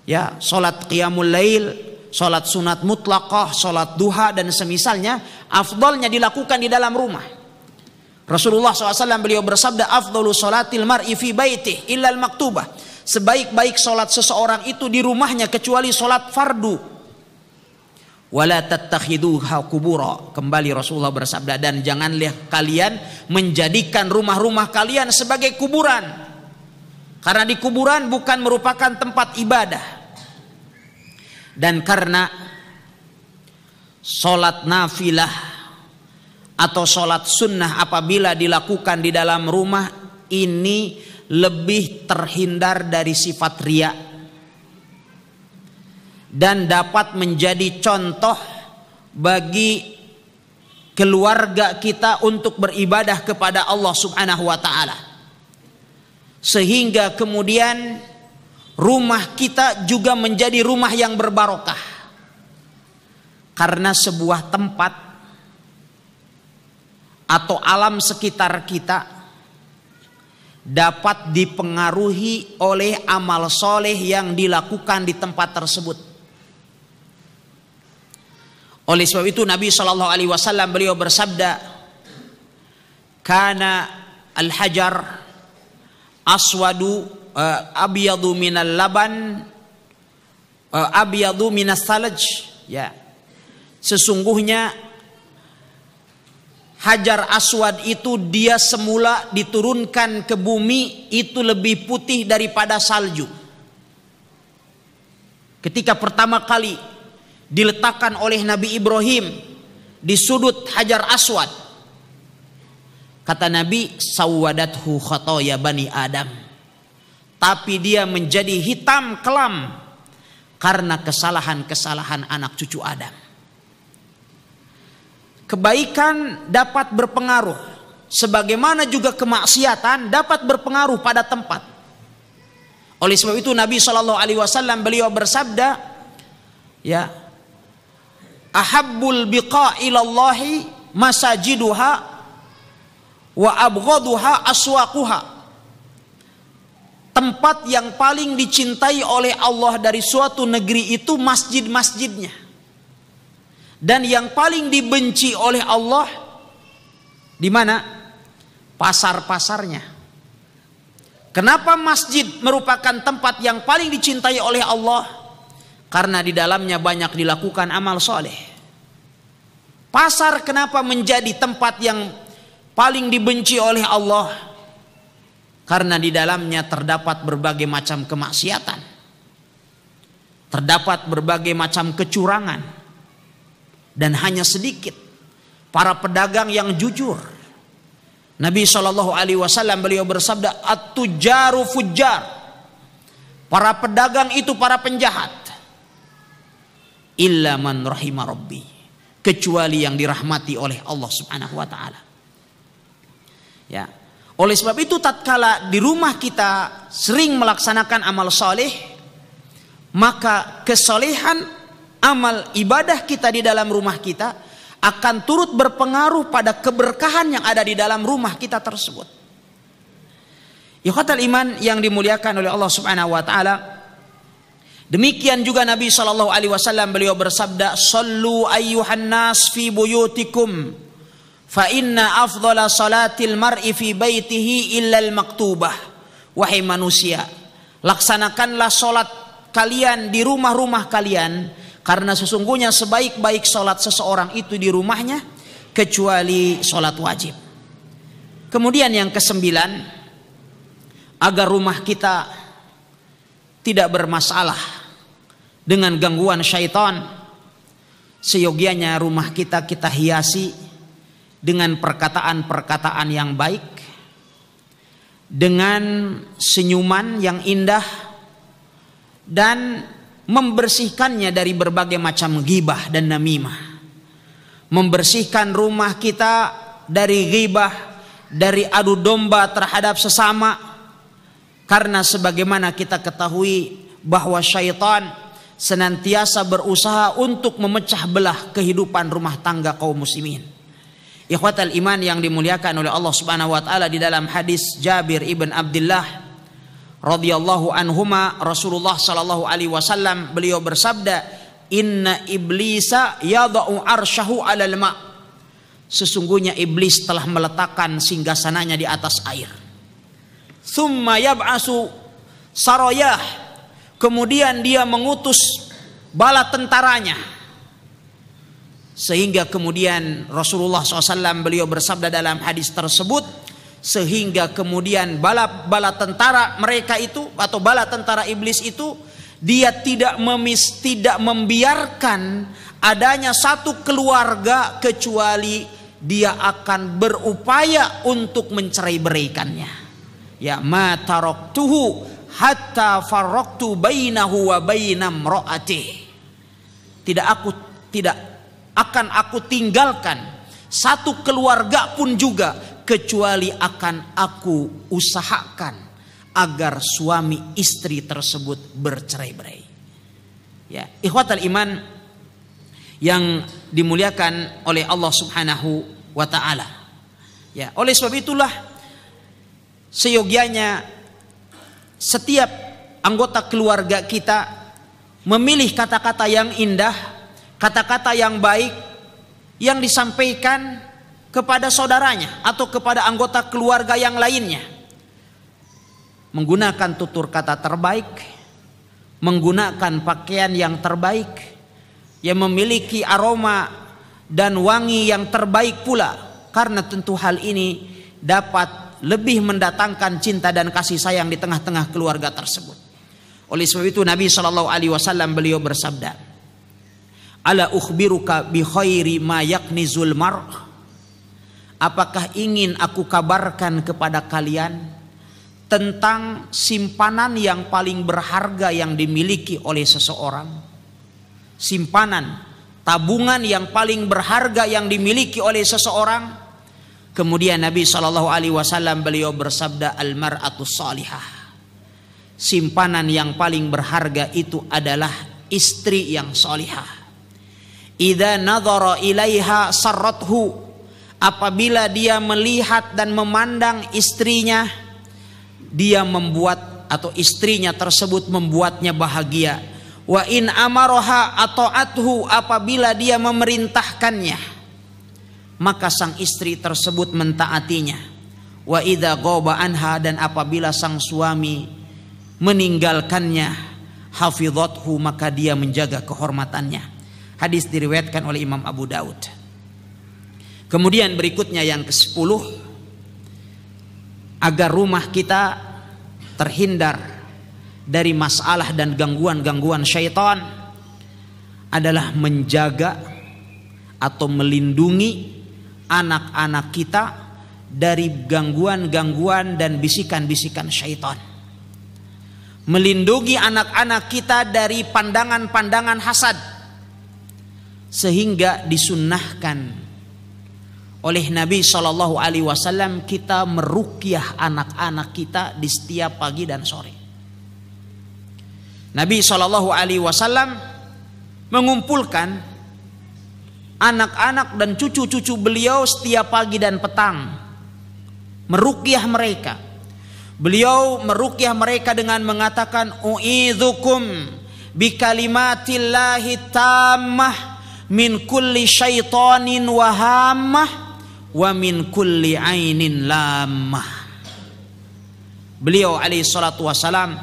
B: ya sholat qiyamul lail, sholat sunat mutlakoh, sholat duha dan semisalnya, afdolnya dilakukan di dalam rumah. Rasulullah SAW beliau bersabda, afdolu sholatil mar'i fi baitih illal maktubah. Sebaik-baik sholat seseorang itu di rumahnya kecuali sholat fardu. Wala tattakhidu kubura. Kembali Rasulullah bersabda, dan janganlah kalian menjadikan rumah-rumah kalian sebagai kuburan. Karena di kuburan bukan merupakan tempat ibadah dan karena sholat nafilah atau sholat sunnah apabila dilakukan di dalam rumah ini lebih terhindar dari sifat ria dan dapat menjadi contoh bagi keluarga kita untuk beribadah kepada Allah Subhanahu wa taala sehingga kemudian rumah kita juga menjadi rumah yang berbarokah. Karena sebuah tempat atau alam sekitar kita dapat dipengaruhi oleh amal soleh yang dilakukan di tempat tersebut. Oleh sebab itu Nabi Shallallahu Alaihi Wasallam beliau bersabda, karena al hajar aswadu uh, eh, abiyadu minal laban uh, eh, abiyadu minas salaj ya sesungguhnya Hajar Aswad itu dia semula diturunkan ke bumi itu lebih putih daripada salju. Ketika pertama kali diletakkan oleh Nabi Ibrahim di sudut Hajar Aswad. Kata Nabi, sawadathu khotoya bani Adam tapi dia menjadi hitam kelam karena kesalahan-kesalahan anak cucu Adam. Kebaikan dapat berpengaruh, sebagaimana juga kemaksiatan dapat berpengaruh pada tempat. Oleh sebab itu Nabi Shallallahu Alaihi Wasallam beliau bersabda, ya, ahabul biqa ilallahi masajiduha wa abghaduha aswaquha tempat yang paling dicintai oleh Allah dari suatu negeri itu masjid-masjidnya. Dan yang paling dibenci oleh Allah di mana? Pasar-pasarnya. Kenapa masjid merupakan tempat yang paling dicintai oleh Allah? Karena di dalamnya banyak dilakukan amal soleh. Pasar kenapa menjadi tempat yang paling dibenci oleh Allah? Karena di dalamnya terdapat berbagai macam kemaksiatan. Terdapat berbagai macam kecurangan. Dan hanya sedikit para pedagang yang jujur. Nabi Shallallahu Alaihi Wasallam beliau bersabda, "Atujaru fujar." Para pedagang itu para penjahat. Illa man rahima rabbi. Kecuali yang dirahmati oleh Allah Subhanahu wa taala. Ya, oleh sebab itu tatkala di rumah kita sering melaksanakan amal soleh, maka kesolehan amal ibadah kita di dalam rumah kita akan turut berpengaruh pada keberkahan yang ada di dalam rumah kita tersebut. Ikhwatal iman yang dimuliakan oleh Allah Subhanahu wa taala. Demikian juga Nabi sallallahu alaihi wasallam beliau bersabda, "Shallu ayyuhan nas fi buyutikum." Fa inna afdhala salatil mar'i fi baitihi al maktubah. Wahai manusia, laksanakanlah salat kalian di rumah-rumah kalian karena sesungguhnya sebaik-baik salat seseorang itu di rumahnya kecuali salat wajib. Kemudian yang kesembilan agar rumah kita tidak bermasalah dengan gangguan syaitan seyogianya rumah kita kita hiasi dengan perkataan-perkataan yang baik, dengan senyuman yang indah, dan membersihkannya dari berbagai macam gibah dan namimah. Membersihkan rumah kita dari gibah, dari adu domba terhadap sesama, karena sebagaimana kita ketahui bahwa syaitan senantiasa berusaha untuk memecah belah kehidupan rumah tangga kaum muslimin. Ikhwatal iman yang dimuliakan oleh Allah Subhanahu wa taala di dalam hadis Jabir ibn Abdullah radhiyallahu anhuma Rasulullah sallallahu alaihi wasallam beliau bersabda inna iblisa yadau arsyahu alal ma sesungguhnya iblis telah meletakkan singgasananya di atas air thumma yab'asu sarayah kemudian dia mengutus bala tentaranya sehingga kemudian Rasulullah SAW beliau bersabda dalam hadis tersebut sehingga kemudian bala bala tentara mereka itu atau bala tentara iblis itu dia tidak memis tidak membiarkan adanya satu keluarga kecuali dia akan berupaya untuk mencerai-beraikannya ya ma taraktuhu hatta farraqtu bainahu wa bainam ra'ati tidak aku tidak akan aku tinggalkan satu keluarga pun juga kecuali akan aku usahakan agar suami istri tersebut bercerai-berai. Ya, ikhwatal iman yang dimuliakan oleh Allah Subhanahu wa taala. Ya, oleh sebab itulah seyogianya setiap anggota keluarga kita memilih kata-kata yang indah kata-kata yang baik yang disampaikan kepada saudaranya atau kepada anggota keluarga yang lainnya. Menggunakan tutur kata terbaik, menggunakan pakaian yang terbaik, yang memiliki aroma dan wangi yang terbaik pula. Karena tentu hal ini dapat lebih mendatangkan cinta dan kasih sayang di tengah-tengah keluarga tersebut. Oleh sebab itu Nabi Shallallahu Alaihi Wasallam beliau bersabda, Ala ukhbiruka bi khairi ma yaknizul mar' Apakah ingin aku kabarkan kepada kalian tentang simpanan yang paling berharga yang dimiliki oleh seseorang? Simpanan, tabungan yang paling berharga yang dimiliki oleh seseorang. Kemudian Nabi Shallallahu Alaihi Wasallam beliau bersabda almaratus salihah. Simpanan yang paling berharga itu adalah istri yang solihah Ida nadhara ilaiha sarrathu. Apabila dia melihat dan memandang istrinya, dia membuat atau istrinya tersebut membuatnya bahagia. Wa in amaroha atau athu apabila dia memerintahkannya, maka sang istri tersebut mentaatinya. Wa idza ghaba anha dan apabila sang suami meninggalkannya, hafizathu maka dia menjaga kehormatannya Hadis diriwayatkan oleh Imam Abu Daud. Kemudian berikutnya yang ke-10 agar rumah kita terhindar dari masalah dan gangguan-gangguan syaitan adalah menjaga atau melindungi anak-anak kita dari gangguan-gangguan dan bisikan-bisikan syaitan. Melindungi anak-anak kita dari pandangan-pandangan hasad sehingga disunnahkan oleh Nabi Shallallahu Alaihi Wasallam kita merukyah anak-anak kita di setiap pagi dan sore. Nabi Shallallahu Alaihi Wasallam mengumpulkan anak-anak dan cucu-cucu beliau setiap pagi dan petang merukyah mereka. Beliau merukyah mereka dengan mengatakan uidzukum bi kalimatillahi tamah." min kulli syaitonin wahamah wa min kulli ainin lamah beliau alaihi salatu wasalam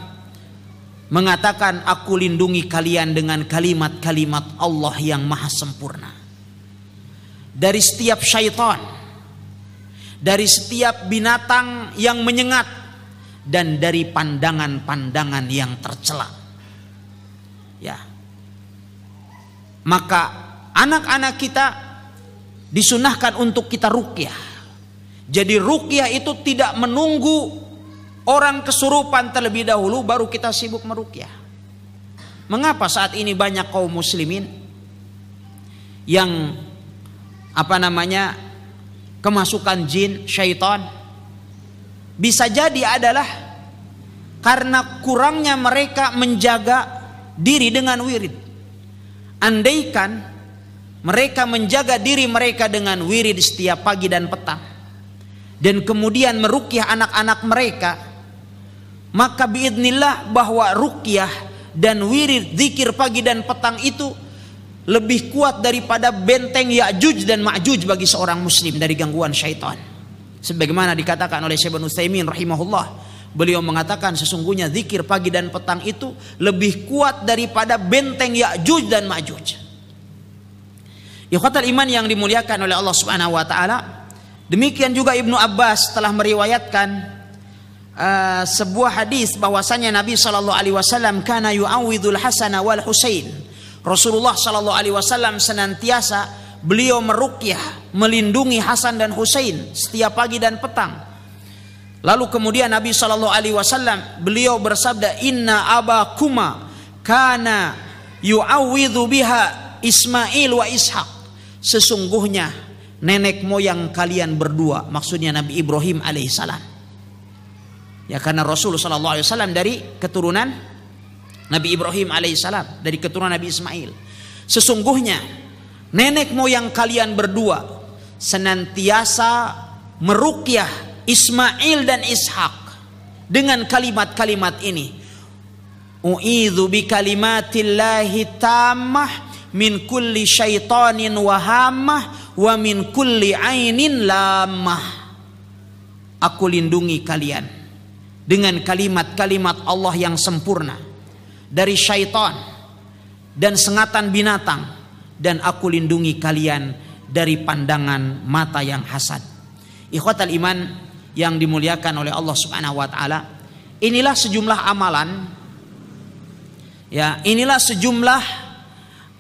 B: mengatakan aku lindungi kalian dengan kalimat-kalimat Allah yang maha sempurna dari setiap syaitan dari setiap binatang yang menyengat dan dari pandangan-pandangan yang tercela ya maka anak-anak kita disunahkan untuk kita rukyah. Jadi rukyah itu tidak menunggu orang kesurupan terlebih dahulu baru kita sibuk merukyah. Mengapa saat ini banyak kaum muslimin yang apa namanya kemasukan jin, syaitan bisa jadi adalah karena kurangnya mereka menjaga diri dengan wirid. Andaikan mereka menjaga diri mereka dengan wirid setiap pagi dan petang. Dan kemudian merukyah anak-anak mereka. Maka biidnillah bahwa rukyah dan wirid zikir pagi dan petang itu lebih kuat daripada benteng Ya'juj dan Ma'juj bagi seorang muslim dari gangguan syaitan. Sebagaimana dikatakan oleh Syekh Utsaimin rahimahullah. Beliau mengatakan sesungguhnya zikir pagi dan petang itu lebih kuat daripada benteng Ya'juj dan Ma'juj. Ikhwatal iman yang dimuliakan oleh Allah Subhanahu wa taala. Demikian juga Ibnu Abbas telah meriwayatkan uh, sebuah hadis bahwasanya Nabi Shallallahu alaihi wasallam kana yu'awidul Hasan wal Husain. Rasulullah Shallallahu alaihi wasallam senantiasa beliau meruqyah, melindungi Hasan dan Husain setiap pagi dan petang. Lalu kemudian Nabi Shallallahu alaihi wasallam beliau bersabda inna abakuma kana yu'awwidzu biha Ismail wa Ishaq sesungguhnya nenek moyang kalian berdua maksudnya Nabi Ibrahim alaihissalam ya karena Rasulullah saw dari keturunan Nabi Ibrahim alaihissalam dari keturunan Nabi Ismail sesungguhnya nenek moyang kalian berdua senantiasa merukyah Ismail dan Ishak dengan kalimat-kalimat ini uizu bi kalimatillahi tammah min kulli syaitanin wahamah wa min kulli ainin lamah. Aku lindungi kalian dengan kalimat-kalimat Allah yang sempurna dari syaitan dan sengatan binatang dan aku lindungi kalian dari pandangan mata yang hasad. Ikhwatal iman yang dimuliakan oleh Allah Subhanahu wa taala. Inilah sejumlah amalan ya, inilah sejumlah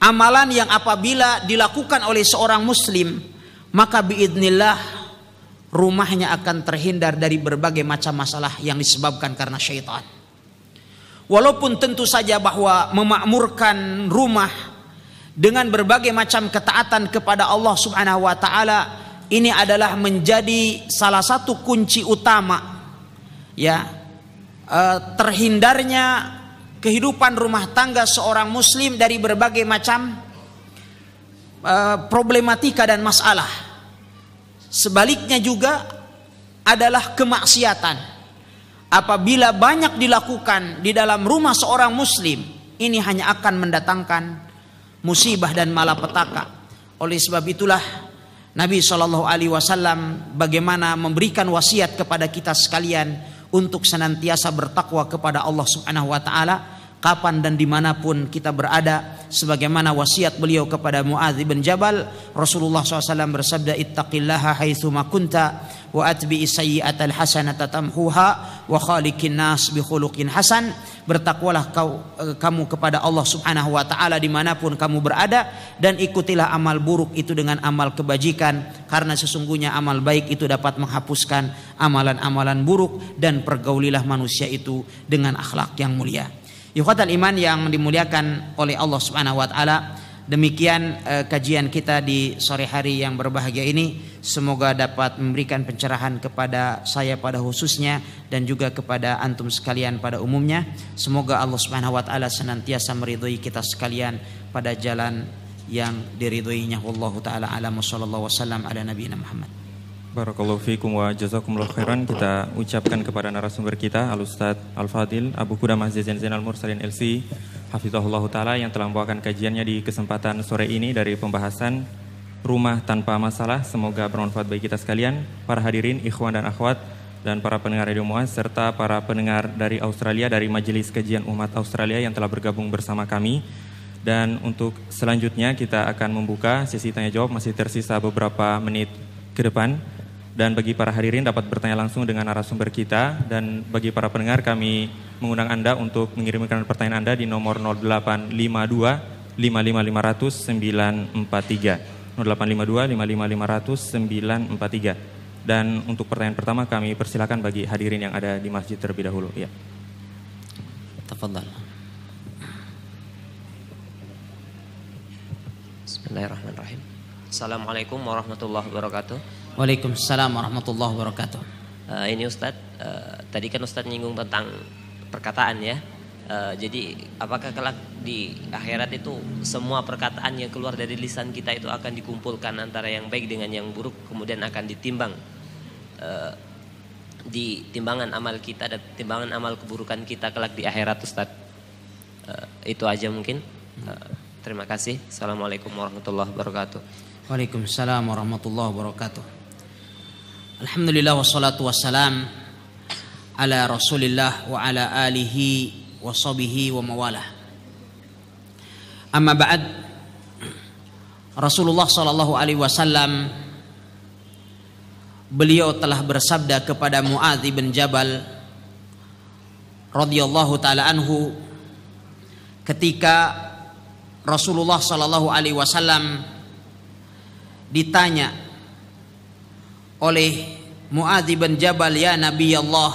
B: amalan yang apabila dilakukan oleh seorang muslim maka biidnillah rumahnya akan terhindar dari berbagai macam masalah yang disebabkan karena syaitan. Walaupun tentu saja bahwa memakmurkan rumah dengan berbagai macam ketaatan kepada Allah Subhanahu wa taala ini adalah menjadi salah satu kunci utama ya eh, terhindarnya kehidupan rumah tangga seorang muslim dari berbagai macam e, problematika dan masalah. Sebaliknya juga adalah kemaksiatan. Apabila banyak dilakukan di dalam rumah seorang muslim, ini hanya akan mendatangkan musibah dan malapetaka. Oleh sebab itulah Nabi Shallallahu alaihi wasallam bagaimana memberikan wasiat kepada kita sekalian untuk senantiasa bertakwa kepada Allah Subhanahu wa taala kapan dan dimanapun kita berada sebagaimana wasiat beliau kepada Muadz bin Jabal Rasulullah SAW bersabda ittaqillaha haitsuma makunta, kunta wa atbi sayyi'atal hasanata tamhuha wa khaliqin nas bi khuluqin hasan bertakwalah kau, eh, kamu kepada Allah Subhanahu wa taala dimanapun kamu berada dan ikutilah amal buruk itu dengan amal kebajikan karena sesungguhnya amal baik itu dapat menghapuskan amalan-amalan buruk dan pergaulilah manusia itu dengan akhlak yang mulia Ikhwatal iman yang dimuliakan oleh Allah Subhanahu wa taala, demikian eh, kajian kita di sore hari yang berbahagia ini. Semoga dapat memberikan pencerahan kepada saya pada khususnya dan juga kepada antum sekalian pada umumnya. Semoga Allah Subhanahu wa taala senantiasa meridhoi kita sekalian pada jalan yang diridhoinya. Wallahu taala alam sallallahu wasallam ala nabiyina Muhammad.
A: Barakallahu fiikum wa jazakumullah khairan kita ucapkan kepada narasumber kita Al Ustaz Al Fadil Abu Qudamah Zain Zainal Mursalin LC Hafizahullah taala yang telah membawakan kajiannya di kesempatan sore ini dari pembahasan Rumah tanpa masalah semoga bermanfaat bagi kita sekalian para hadirin ikhwan dan akhwat dan para pendengar Radio Muas serta para pendengar dari Australia dari Majelis Kajian Umat Australia yang telah bergabung bersama kami dan untuk selanjutnya kita akan membuka sesi tanya jawab masih tersisa beberapa menit ke depan dan bagi para hadirin dapat bertanya langsung dengan narasumber kita dan bagi para pendengar kami mengundang Anda untuk mengirimkan pertanyaan Anda di nomor 0852 5500 943. 0852 5500 943. Dan untuk pertanyaan pertama kami persilakan bagi hadirin yang ada di masjid terlebih dahulu. Ya. Tafadhal. Bismillahirrahmanirrahim.
C: Assalamualaikum warahmatullahi wabarakatuh.
B: Waalaikumsalam warahmatullahi wabarakatuh.
C: Uh, ini Ustadz, uh, tadi kan Ustadz nyinggung tentang perkataan ya. Uh, jadi apakah kelak di akhirat itu semua perkataan yang keluar dari lisan kita itu akan dikumpulkan antara yang baik dengan yang buruk kemudian akan ditimbang uh, di timbangan amal kita dan timbangan amal keburukan kita kelak di akhirat Ustadz. Uh, itu aja mungkin. Uh, terima kasih. Assalamualaikum warahmatullahi wabarakatuh.
B: Waalaikumsalam warahmatullahi wabarakatuh. Alhamdulillah wassalatu wassalam ala rasulillah wa ala alihi wa sahbihi wa mawalah amma ba'd Rasulullah sallallahu alaihi wasallam beliau telah bersabda kepada Muadz bin Jabal radhiyallahu taala anhu ketika Rasulullah sallallahu alaihi wasallam ditanya oleh Muadz bin Jabal ya Nabi Allah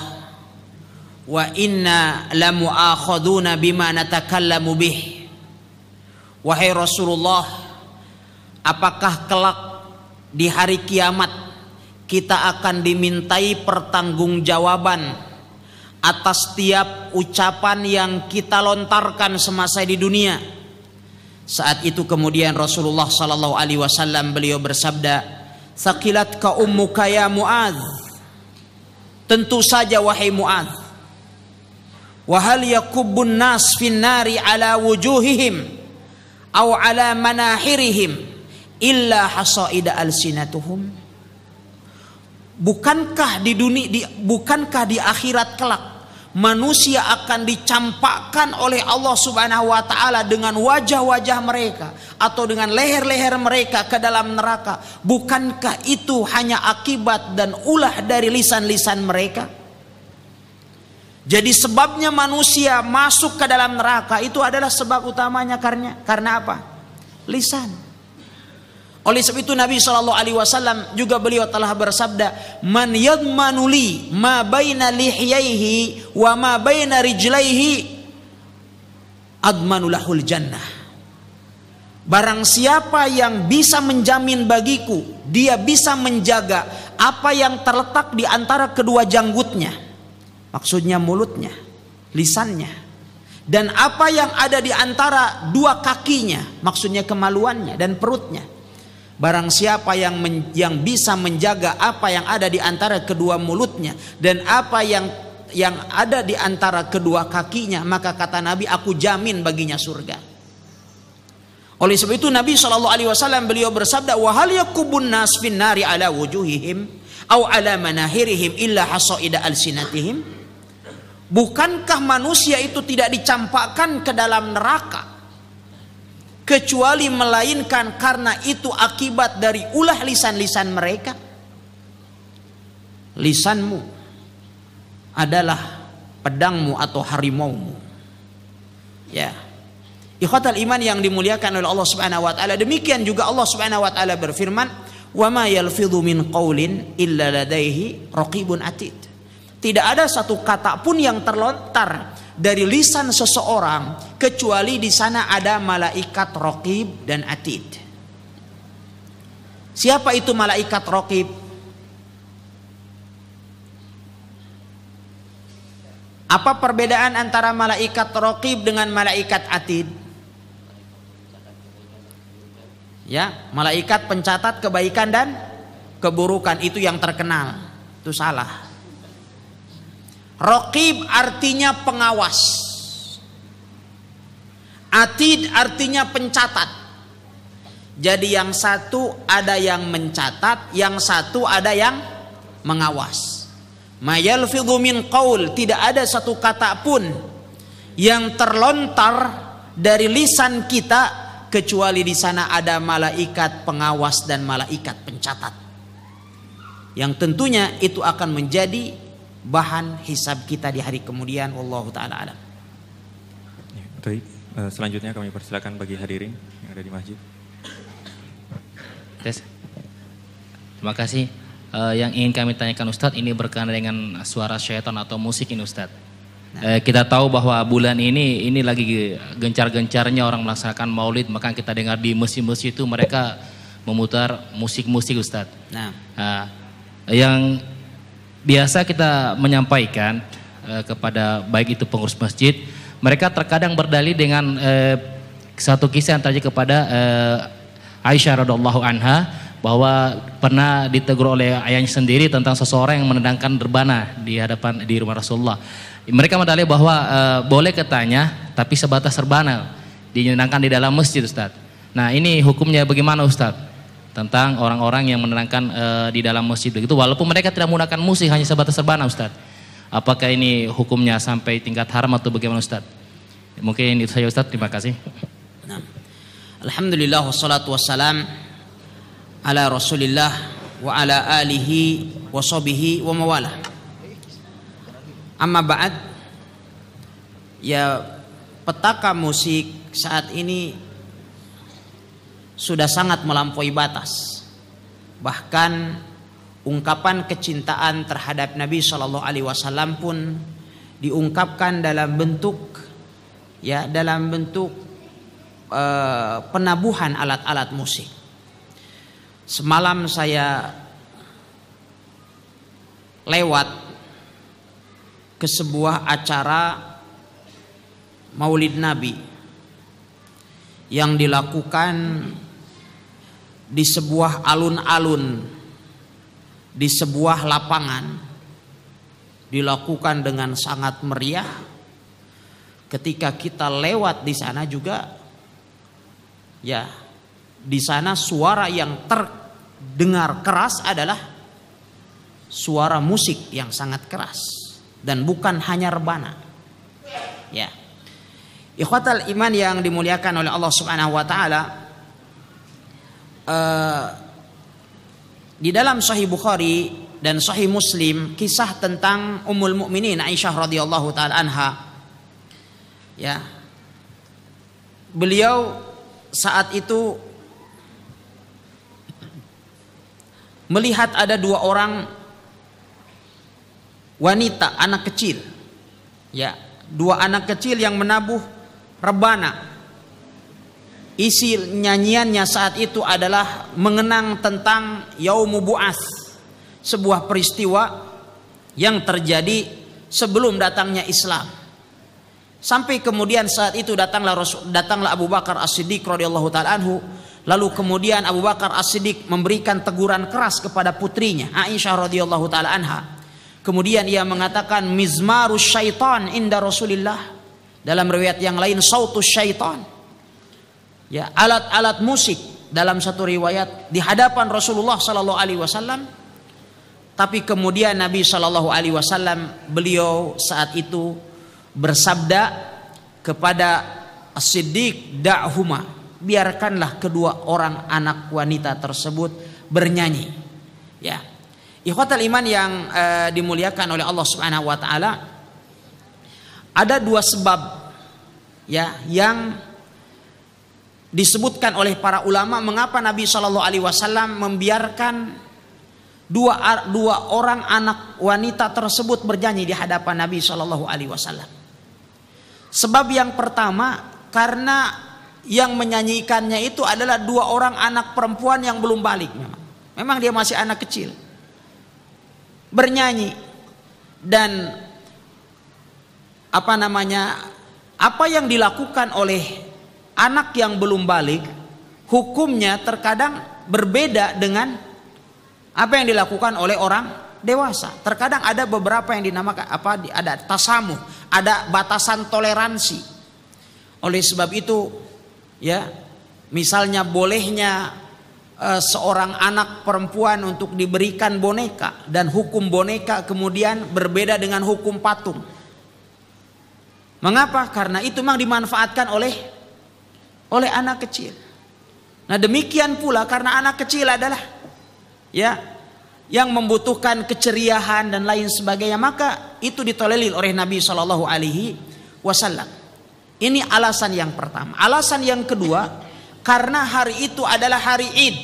B: wa inna lamu'akhaduna bima natakallamu bih wahai Rasulullah apakah kelak di hari kiamat kita akan dimintai pertanggungjawaban atas tiap ucapan yang kita lontarkan semasa di dunia. Saat itu kemudian Rasulullah Sallallahu Alaihi Wasallam beliau bersabda, Sakilat ka ummuka ya Mu'adz. Tentu saja wahai Mu'adz. Wahal yakubbun nas fin nari ala wujuhihim au ala manahirihim illa hasaida alsinatuhum. Bukankah di dunia di, bukankah di akhirat kelak manusia akan dicampakkan oleh Allah Subhanahu wa taala dengan wajah-wajah mereka atau dengan leher-leher mereka ke dalam neraka. Bukankah itu hanya akibat dan ulah dari lisan-lisan mereka? Jadi sebabnya manusia masuk ke dalam neraka itu adalah sebab utamanya karena karena apa? Lisan. Oleh sebab itu Nabi Shallallahu Alaihi Wasallam juga beliau telah bersabda, "Man yadmanuli ma bayna lihyaihi wa ma baina rijlaihi admanulahul jannah." Barang siapa yang bisa menjamin bagiku, dia bisa menjaga apa yang terletak di antara kedua janggutnya. Maksudnya mulutnya, lisannya. Dan apa yang ada di antara dua kakinya, maksudnya kemaluannya dan perutnya Barang siapa yang men, yang bisa menjaga apa yang ada di antara kedua mulutnya dan apa yang yang ada di antara kedua kakinya, maka kata Nabi, aku jamin baginya surga. Oleh sebab itu Nabi Shallallahu alaihi wasallam beliau bersabda, wahal yakubun nasfin nari ala wujuhihim au ala manahirihim illa al sinatihim Bukankah manusia itu tidak dicampakkan ke dalam neraka? kecuali melainkan karena itu akibat dari ulah lisan-lisan mereka. Lisanmu adalah pedangmu atau harimaumu. Ya. Ikhwatal iman yang dimuliakan oleh Allah Subhanahu wa taala. Demikian juga Allah Subhanahu wa taala berfirman, "Wa ma yalfidhu min qaulin illa ladaihi raqibun atid." Tidak ada satu kata pun yang terlontar dari lisan seseorang kecuali di sana ada malaikat rokib dan atid. Siapa itu malaikat rokib? Apa perbedaan antara malaikat rokib dengan malaikat atid? Ya, malaikat pencatat kebaikan dan keburukan itu yang terkenal. Itu salah. Rokib artinya pengawas. Atid artinya pencatat. Jadi yang satu ada yang mencatat, yang satu ada yang mengawas. Mayal min qaul, tidak ada satu kata pun yang terlontar dari lisan kita kecuali di sana ada malaikat pengawas dan malaikat pencatat. Yang tentunya itu akan menjadi bahan hisab kita di hari kemudian Allah taala alam.
A: Ya, baik, eh, selanjutnya kami persilakan bagi hadirin yang ada di masjid. Tes.
C: Terima kasih. Uh, yang ingin kami tanyakan Ustadz ini berkenaan dengan suara syaitan atau musik ini Ustadz. Nah. Uh, kita tahu bahwa bulan ini ini lagi gencar-gencarnya orang melaksanakan maulid, maka kita dengar di masjid-masjid itu mereka memutar musik-musik Ustadz. Nah. nah yang biasa kita menyampaikan eh, kepada baik itu pengurus masjid, mereka terkadang berdali dengan eh, satu kisah yang terjadi kepada eh, Aisyah radhiallahu anha bahwa pernah ditegur oleh ayahnya sendiri tentang seseorang yang menendangkan derbana di hadapan di rumah Rasulullah. Mereka berdalih bahwa e, boleh ketanya tapi sebatas serbana dinyenangkan di dalam masjid Ustaz. Nah, ini hukumnya bagaimana Ustaz? tentang orang-orang yang menerangkan e, di dalam masjid begitu walaupun mereka tidak menggunakan musik hanya sebatas serbana Ustaz. Apakah ini hukumnya sampai tingkat haram atau bagaimana Ustaz? Mungkin itu saja Ustaz, terima kasih.
B: Alhamdulillah wassalatu wassalam ala Rasulillah wa ala alihi wa sobihi wa mawala Amma ba'd ya petaka musik saat ini sudah sangat melampaui batas. Bahkan ungkapan kecintaan terhadap Nabi Shallallahu Alaihi Wasallam pun diungkapkan dalam bentuk ya dalam bentuk e, penabuhan alat-alat musik. Semalam saya lewat ke sebuah acara Maulid Nabi yang dilakukan di sebuah alun-alun, di sebuah lapangan, dilakukan dengan sangat meriah. Ketika kita lewat di sana juga, ya, di sana suara yang terdengar keras adalah suara musik yang sangat keras dan bukan hanya rebana. Ya. Ikhwatal iman yang dimuliakan oleh Allah Subhanahu wa taala, Eh, di dalam Sahih Bukhari dan Sahih Muslim kisah tentang Ummul Mukminin Aisyah radhiyallahu taala anha. Ya. Beliau saat itu melihat ada dua orang wanita anak kecil. Ya, dua anak kecil yang menabuh rebana isi nyanyiannya saat itu adalah mengenang tentang Yaumu Bu'as sebuah peristiwa yang terjadi sebelum datangnya Islam sampai kemudian saat itu datanglah Rasul, datanglah Abu Bakar As-Siddiq radhiyallahu taala anhu lalu kemudian Abu Bakar As-Siddiq memberikan teguran keras kepada putrinya Aisyah radhiyallahu taala anha kemudian ia mengatakan mizmarus syaitan inda Rasulillah dalam riwayat yang lain sautus syaitan ya alat-alat musik dalam satu riwayat di hadapan Rasulullah Sallallahu Alaihi Wasallam tapi kemudian Nabi Shallallahu Alaihi Wasallam beliau saat itu bersabda kepada Siddiq da'huma biarkanlah kedua orang anak wanita tersebut bernyanyi ya ikhwatal iman yang e, dimuliakan oleh Allah Subhanahu wa taala ada dua sebab ya yang disebutkan oleh para ulama mengapa Nabi Shallallahu Alaihi Wasallam membiarkan dua dua orang anak wanita tersebut bernyanyi di hadapan Nabi Shallallahu Alaihi Wasallam. Sebab yang pertama karena yang menyanyikannya itu adalah dua orang anak perempuan yang belum balik memang. Memang dia masih anak kecil. Bernyanyi dan apa namanya? Apa yang dilakukan oleh anak yang belum balik hukumnya terkadang berbeda dengan apa yang dilakukan oleh orang dewasa. Terkadang ada beberapa yang dinamakan apa ada tasamu, ada batasan toleransi. Oleh sebab itu ya misalnya bolehnya e, seorang anak perempuan untuk diberikan boneka dan hukum boneka kemudian berbeda dengan hukum patung. Mengapa? Karena itu memang dimanfaatkan oleh oleh anak kecil. Nah, demikian pula karena anak kecil adalah ya yang membutuhkan keceriaan dan lain sebagainya, maka itu ditolelil oleh Nabi Shallallahu alaihi wasallam. Ini alasan yang pertama. Alasan yang kedua, karena hari itu adalah hari Id.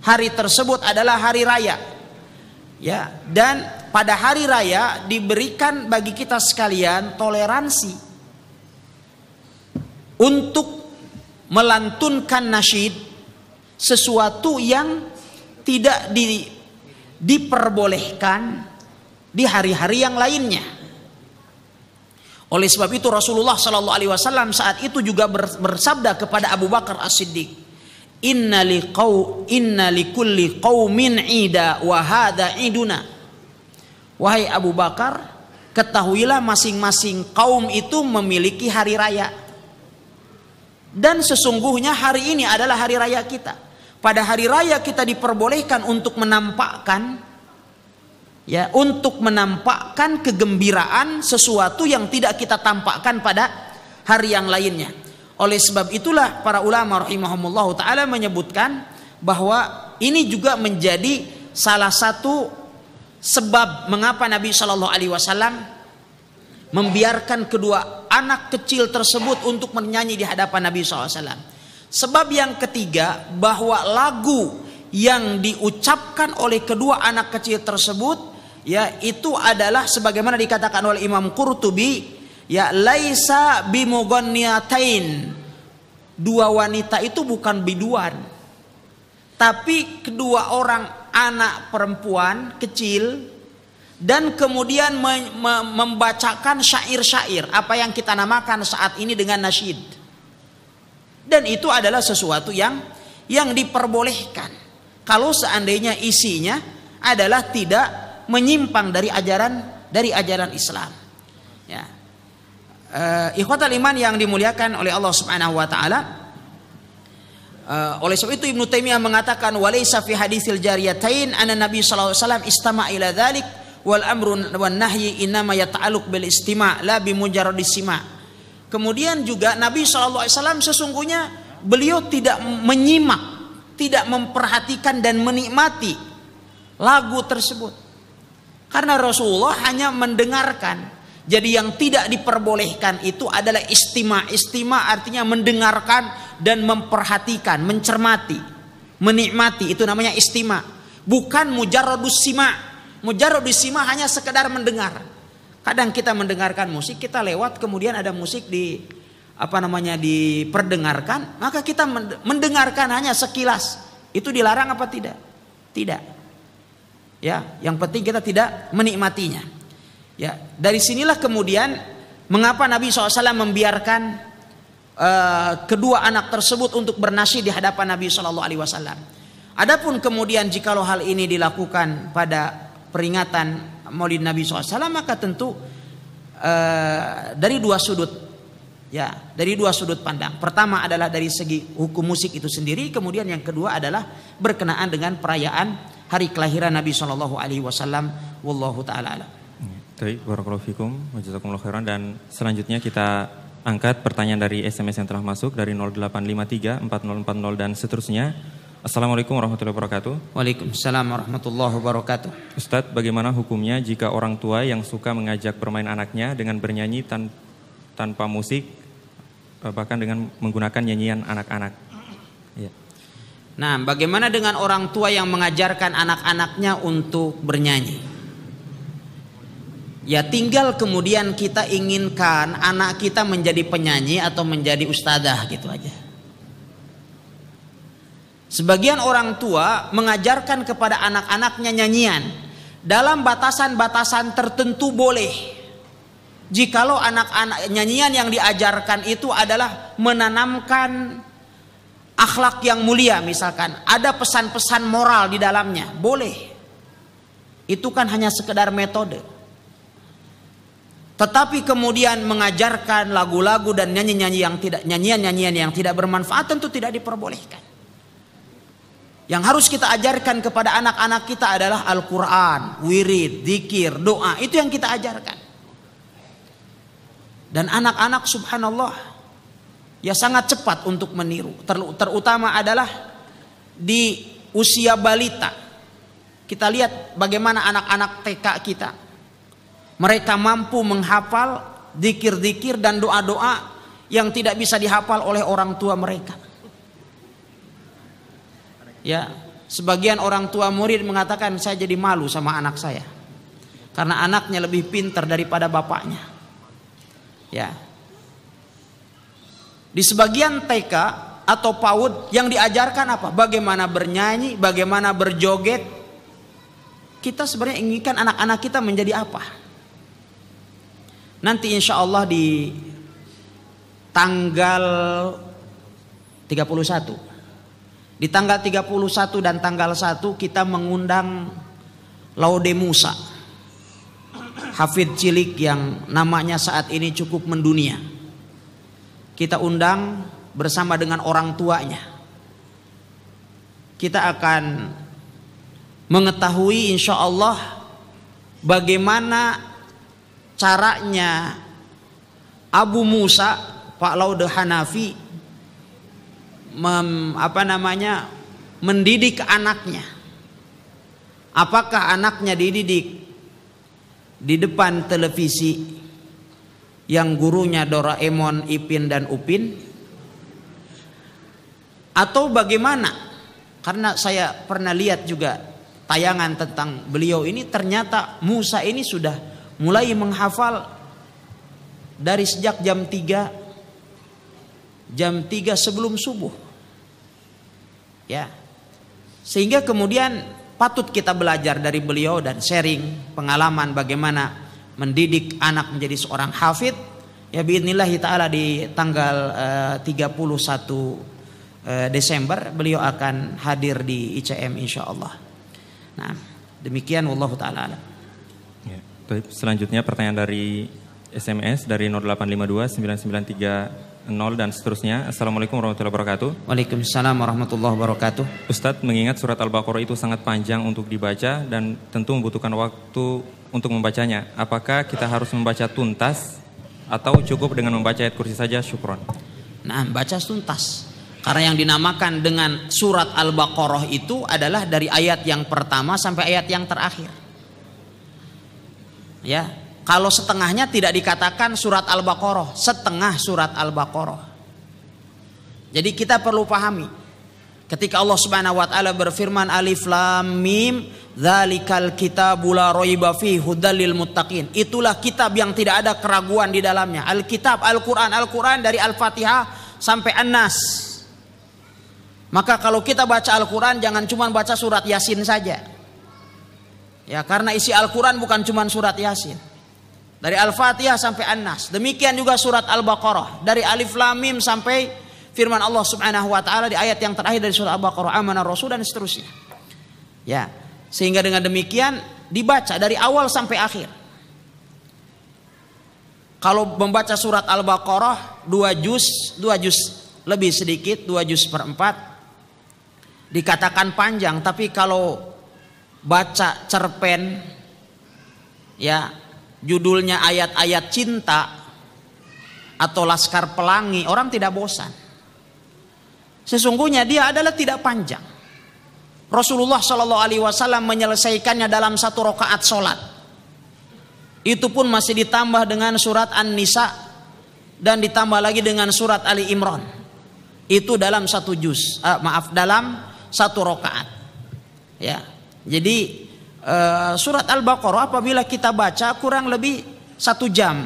B: Hari tersebut adalah hari raya. Ya, dan pada hari raya diberikan bagi kita sekalian toleransi untuk melantunkan nasyid sesuatu yang tidak di, diperbolehkan di hari-hari yang lainnya. Oleh sebab itu Rasulullah Shallallahu Alaihi Wasallam saat itu juga bersabda kepada Abu Bakar As Siddiq, Inna li kau inna li kulli min ida wahada iduna. Wahai Abu Bakar, ketahuilah masing-masing kaum itu memiliki hari raya. Dan sesungguhnya hari ini adalah hari raya kita. Pada hari raya kita diperbolehkan untuk menampakkan ya, untuk menampakkan kegembiraan sesuatu yang tidak kita tampakkan pada hari yang lainnya. Oleh sebab itulah para ulama rahimahumullah taala menyebutkan bahwa ini juga menjadi salah satu sebab mengapa Nabi Shallallahu alaihi wasallam membiarkan kedua anak kecil tersebut untuk menyanyi di hadapan Nabi SAW. Sebab yang ketiga, bahwa lagu yang diucapkan oleh kedua anak kecil tersebut ya itu adalah sebagaimana dikatakan oleh Imam Qurtubi ya laisa bimugonniatain dua wanita itu bukan biduan tapi kedua orang anak perempuan kecil dan kemudian me me membacakan syair-syair apa yang kita namakan saat ini dengan nasyid dan itu adalah sesuatu yang yang diperbolehkan kalau seandainya isinya adalah tidak menyimpang dari ajaran dari ajaran Islam ya uh, eh, ikhwat iman yang dimuliakan oleh Allah Subhanahu wa taala eh, oleh sebab itu Ibnu Taimiyah mengatakan walaisa fi hadisil jariyatain anna Nabi sallallahu alaihi wasallam wal amru wan nahyi innama yata'alluq bil istima' la bi mujarradis sima'. Kemudian juga Nabi SAW sesungguhnya beliau tidak menyimak, tidak memperhatikan dan menikmati lagu tersebut. Karena Rasulullah hanya mendengarkan. Jadi yang tidak diperbolehkan itu adalah istima. Istima artinya mendengarkan dan memperhatikan, mencermati, menikmati. Itu namanya istima. Bukan mujarradus sima' Mujarab Sima hanya sekedar mendengar. Kadang kita mendengarkan musik, kita lewat kemudian ada musik di apa namanya diperdengarkan, maka kita mendengarkan hanya sekilas. Itu dilarang apa tidak? Tidak. Ya, yang penting kita tidak menikmatinya. Ya, dari sinilah kemudian mengapa Nabi SAW membiarkan uh, kedua anak tersebut untuk bernasih di hadapan Nabi SAW. Adapun kemudian jikalau hal ini dilakukan pada peringatan Maulid Nabi SAW maka tentu uh, dari dua sudut ya dari dua sudut pandang pertama adalah dari segi hukum musik itu sendiri kemudian yang kedua adalah berkenaan dengan perayaan hari kelahiran Nabi Shallallahu Alaihi Wasallam wallahu taala alam.
A: Baik, khairan dan selanjutnya kita angkat pertanyaan dari SMS yang telah masuk dari 0853 4040 dan seterusnya. Assalamualaikum warahmatullahi wabarakatuh. Waalaikumsalam warahmatullahi wabarakatuh. Ustadz, bagaimana hukumnya jika orang tua yang suka mengajak bermain anaknya dengan bernyanyi tan tanpa musik, e, bahkan dengan menggunakan nyanyian anak-anak? Ya.
B: Nah, bagaimana dengan orang tua yang mengajarkan anak-anaknya untuk bernyanyi? Ya tinggal kemudian kita inginkan anak kita menjadi penyanyi atau menjadi ustadah gitu aja. Sebagian orang tua mengajarkan kepada anak-anaknya nyanyian dalam batasan-batasan tertentu boleh. Jikalau anak-anak nyanyian yang diajarkan itu adalah menanamkan akhlak yang mulia misalkan, ada pesan-pesan moral di dalamnya, boleh. Itu kan hanya sekedar metode. Tetapi kemudian mengajarkan lagu-lagu dan nyanyi-nyanyi yang tidak nyanyian-nyanyian yang tidak bermanfaat tentu tidak diperbolehkan. Yang harus kita ajarkan kepada anak-anak kita adalah Al-Quran, wirid, dikir, doa. Itu yang kita ajarkan. Dan anak-anak subhanallah ya sangat cepat untuk meniru. Terutama adalah di usia balita. Kita lihat bagaimana anak-anak TK kita. Mereka mampu menghafal dikir-dikir dan doa-doa yang tidak bisa dihafal oleh orang tua mereka. Ya, sebagian orang tua murid mengatakan saya jadi malu sama anak saya. Karena anaknya lebih pintar daripada bapaknya. Ya. Di sebagian TK atau PAUD yang diajarkan apa? Bagaimana bernyanyi, bagaimana berjoget. Kita sebenarnya inginkan anak-anak kita menjadi apa? Nanti insya Allah di tanggal 31 di tanggal 31 dan tanggal 1 kita mengundang Laude Musa. Hafid Cilik yang namanya saat ini cukup mendunia. Kita undang bersama dengan orang tuanya. Kita akan mengetahui insya Allah bagaimana caranya Abu Musa Pak Laude Hanafi mem, apa namanya mendidik anaknya. Apakah anaknya dididik di depan televisi yang gurunya Doraemon, Ipin dan Upin? Atau bagaimana? Karena saya pernah lihat juga tayangan tentang beliau ini ternyata Musa ini sudah mulai menghafal dari sejak jam 3 jam 3 sebelum subuh. Ya. Sehingga kemudian patut kita belajar dari beliau dan sharing pengalaman bagaimana mendidik anak menjadi seorang hafid. Ya kita taala di tanggal uh, 31 uh, Desember beliau akan hadir di ICM insyaallah. Nah, demikian wallahu taala
A: Ya, selanjutnya pertanyaan dari SMS dari 0852 993 0 dan seterusnya. Assalamualaikum warahmatullahi wabarakatuh. Waalaikumsalam warahmatullahi wabarakatuh. Ustadz mengingat surat Al-Baqarah itu sangat panjang untuk dibaca dan tentu membutuhkan waktu untuk membacanya. Apakah kita harus membaca tuntas atau cukup dengan membaca ayat kursi saja? Syukron.
B: Nah, baca tuntas. Karena yang dinamakan dengan surat Al-Baqarah itu adalah dari ayat yang pertama sampai ayat yang terakhir. Ya, kalau setengahnya tidak dikatakan surat Al-Baqarah, setengah surat Al-Baqarah. Jadi kita perlu pahami ketika Allah Subhanahu wa taala berfirman alif lam mim dzalikal kitabul la raiba fi hudalil muttaqin. Itulah kitab yang tidak ada keraguan di dalamnya. Alkitab Al-Qur'an Al-Qur'an dari Al-Fatihah sampai An-Nas. Maka kalau kita baca Al-Qur'an jangan cuma baca surat Yasin saja. Ya, karena isi Al-Qur'an bukan cuma surat Yasin. Dari Al-Fatihah sampai An-Nas. Demikian juga surat Al-Baqarah. Dari Alif Lam Mim sampai firman Allah Subhanahu wa taala di ayat yang terakhir dari surat Al-Baqarah, amanah Rasul dan seterusnya. Ya. Sehingga dengan demikian dibaca dari awal sampai akhir. Kalau membaca surat Al-Baqarah dua juz, dua juz lebih sedikit, dua juz per empat dikatakan panjang, tapi kalau baca cerpen ya judulnya ayat-ayat cinta atau laskar pelangi, orang tidak bosan. Sesungguhnya dia adalah tidak panjang. Rasulullah Shallallahu Alaihi Wasallam menyelesaikannya dalam satu rakaat sholat. Itu pun masih ditambah dengan surat An-Nisa dan ditambah lagi dengan surat Ali Imran. Itu dalam satu juz, uh, maaf dalam satu rakaat. Ya, jadi Eh, surat Al-Baqarah apabila kita baca kurang lebih satu jam.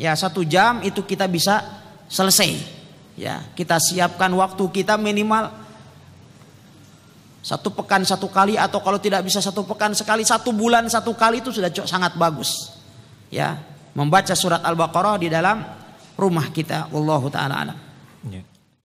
B: Ya satu jam itu kita bisa selesai. Ya kita siapkan waktu kita minimal satu pekan satu kali atau kalau tidak bisa satu pekan sekali satu bulan satu kali itu sudah cukup sangat bagus. Ya membaca surat Al-Baqarah di dalam rumah kita. Wallahu taala alam.
A: yeah.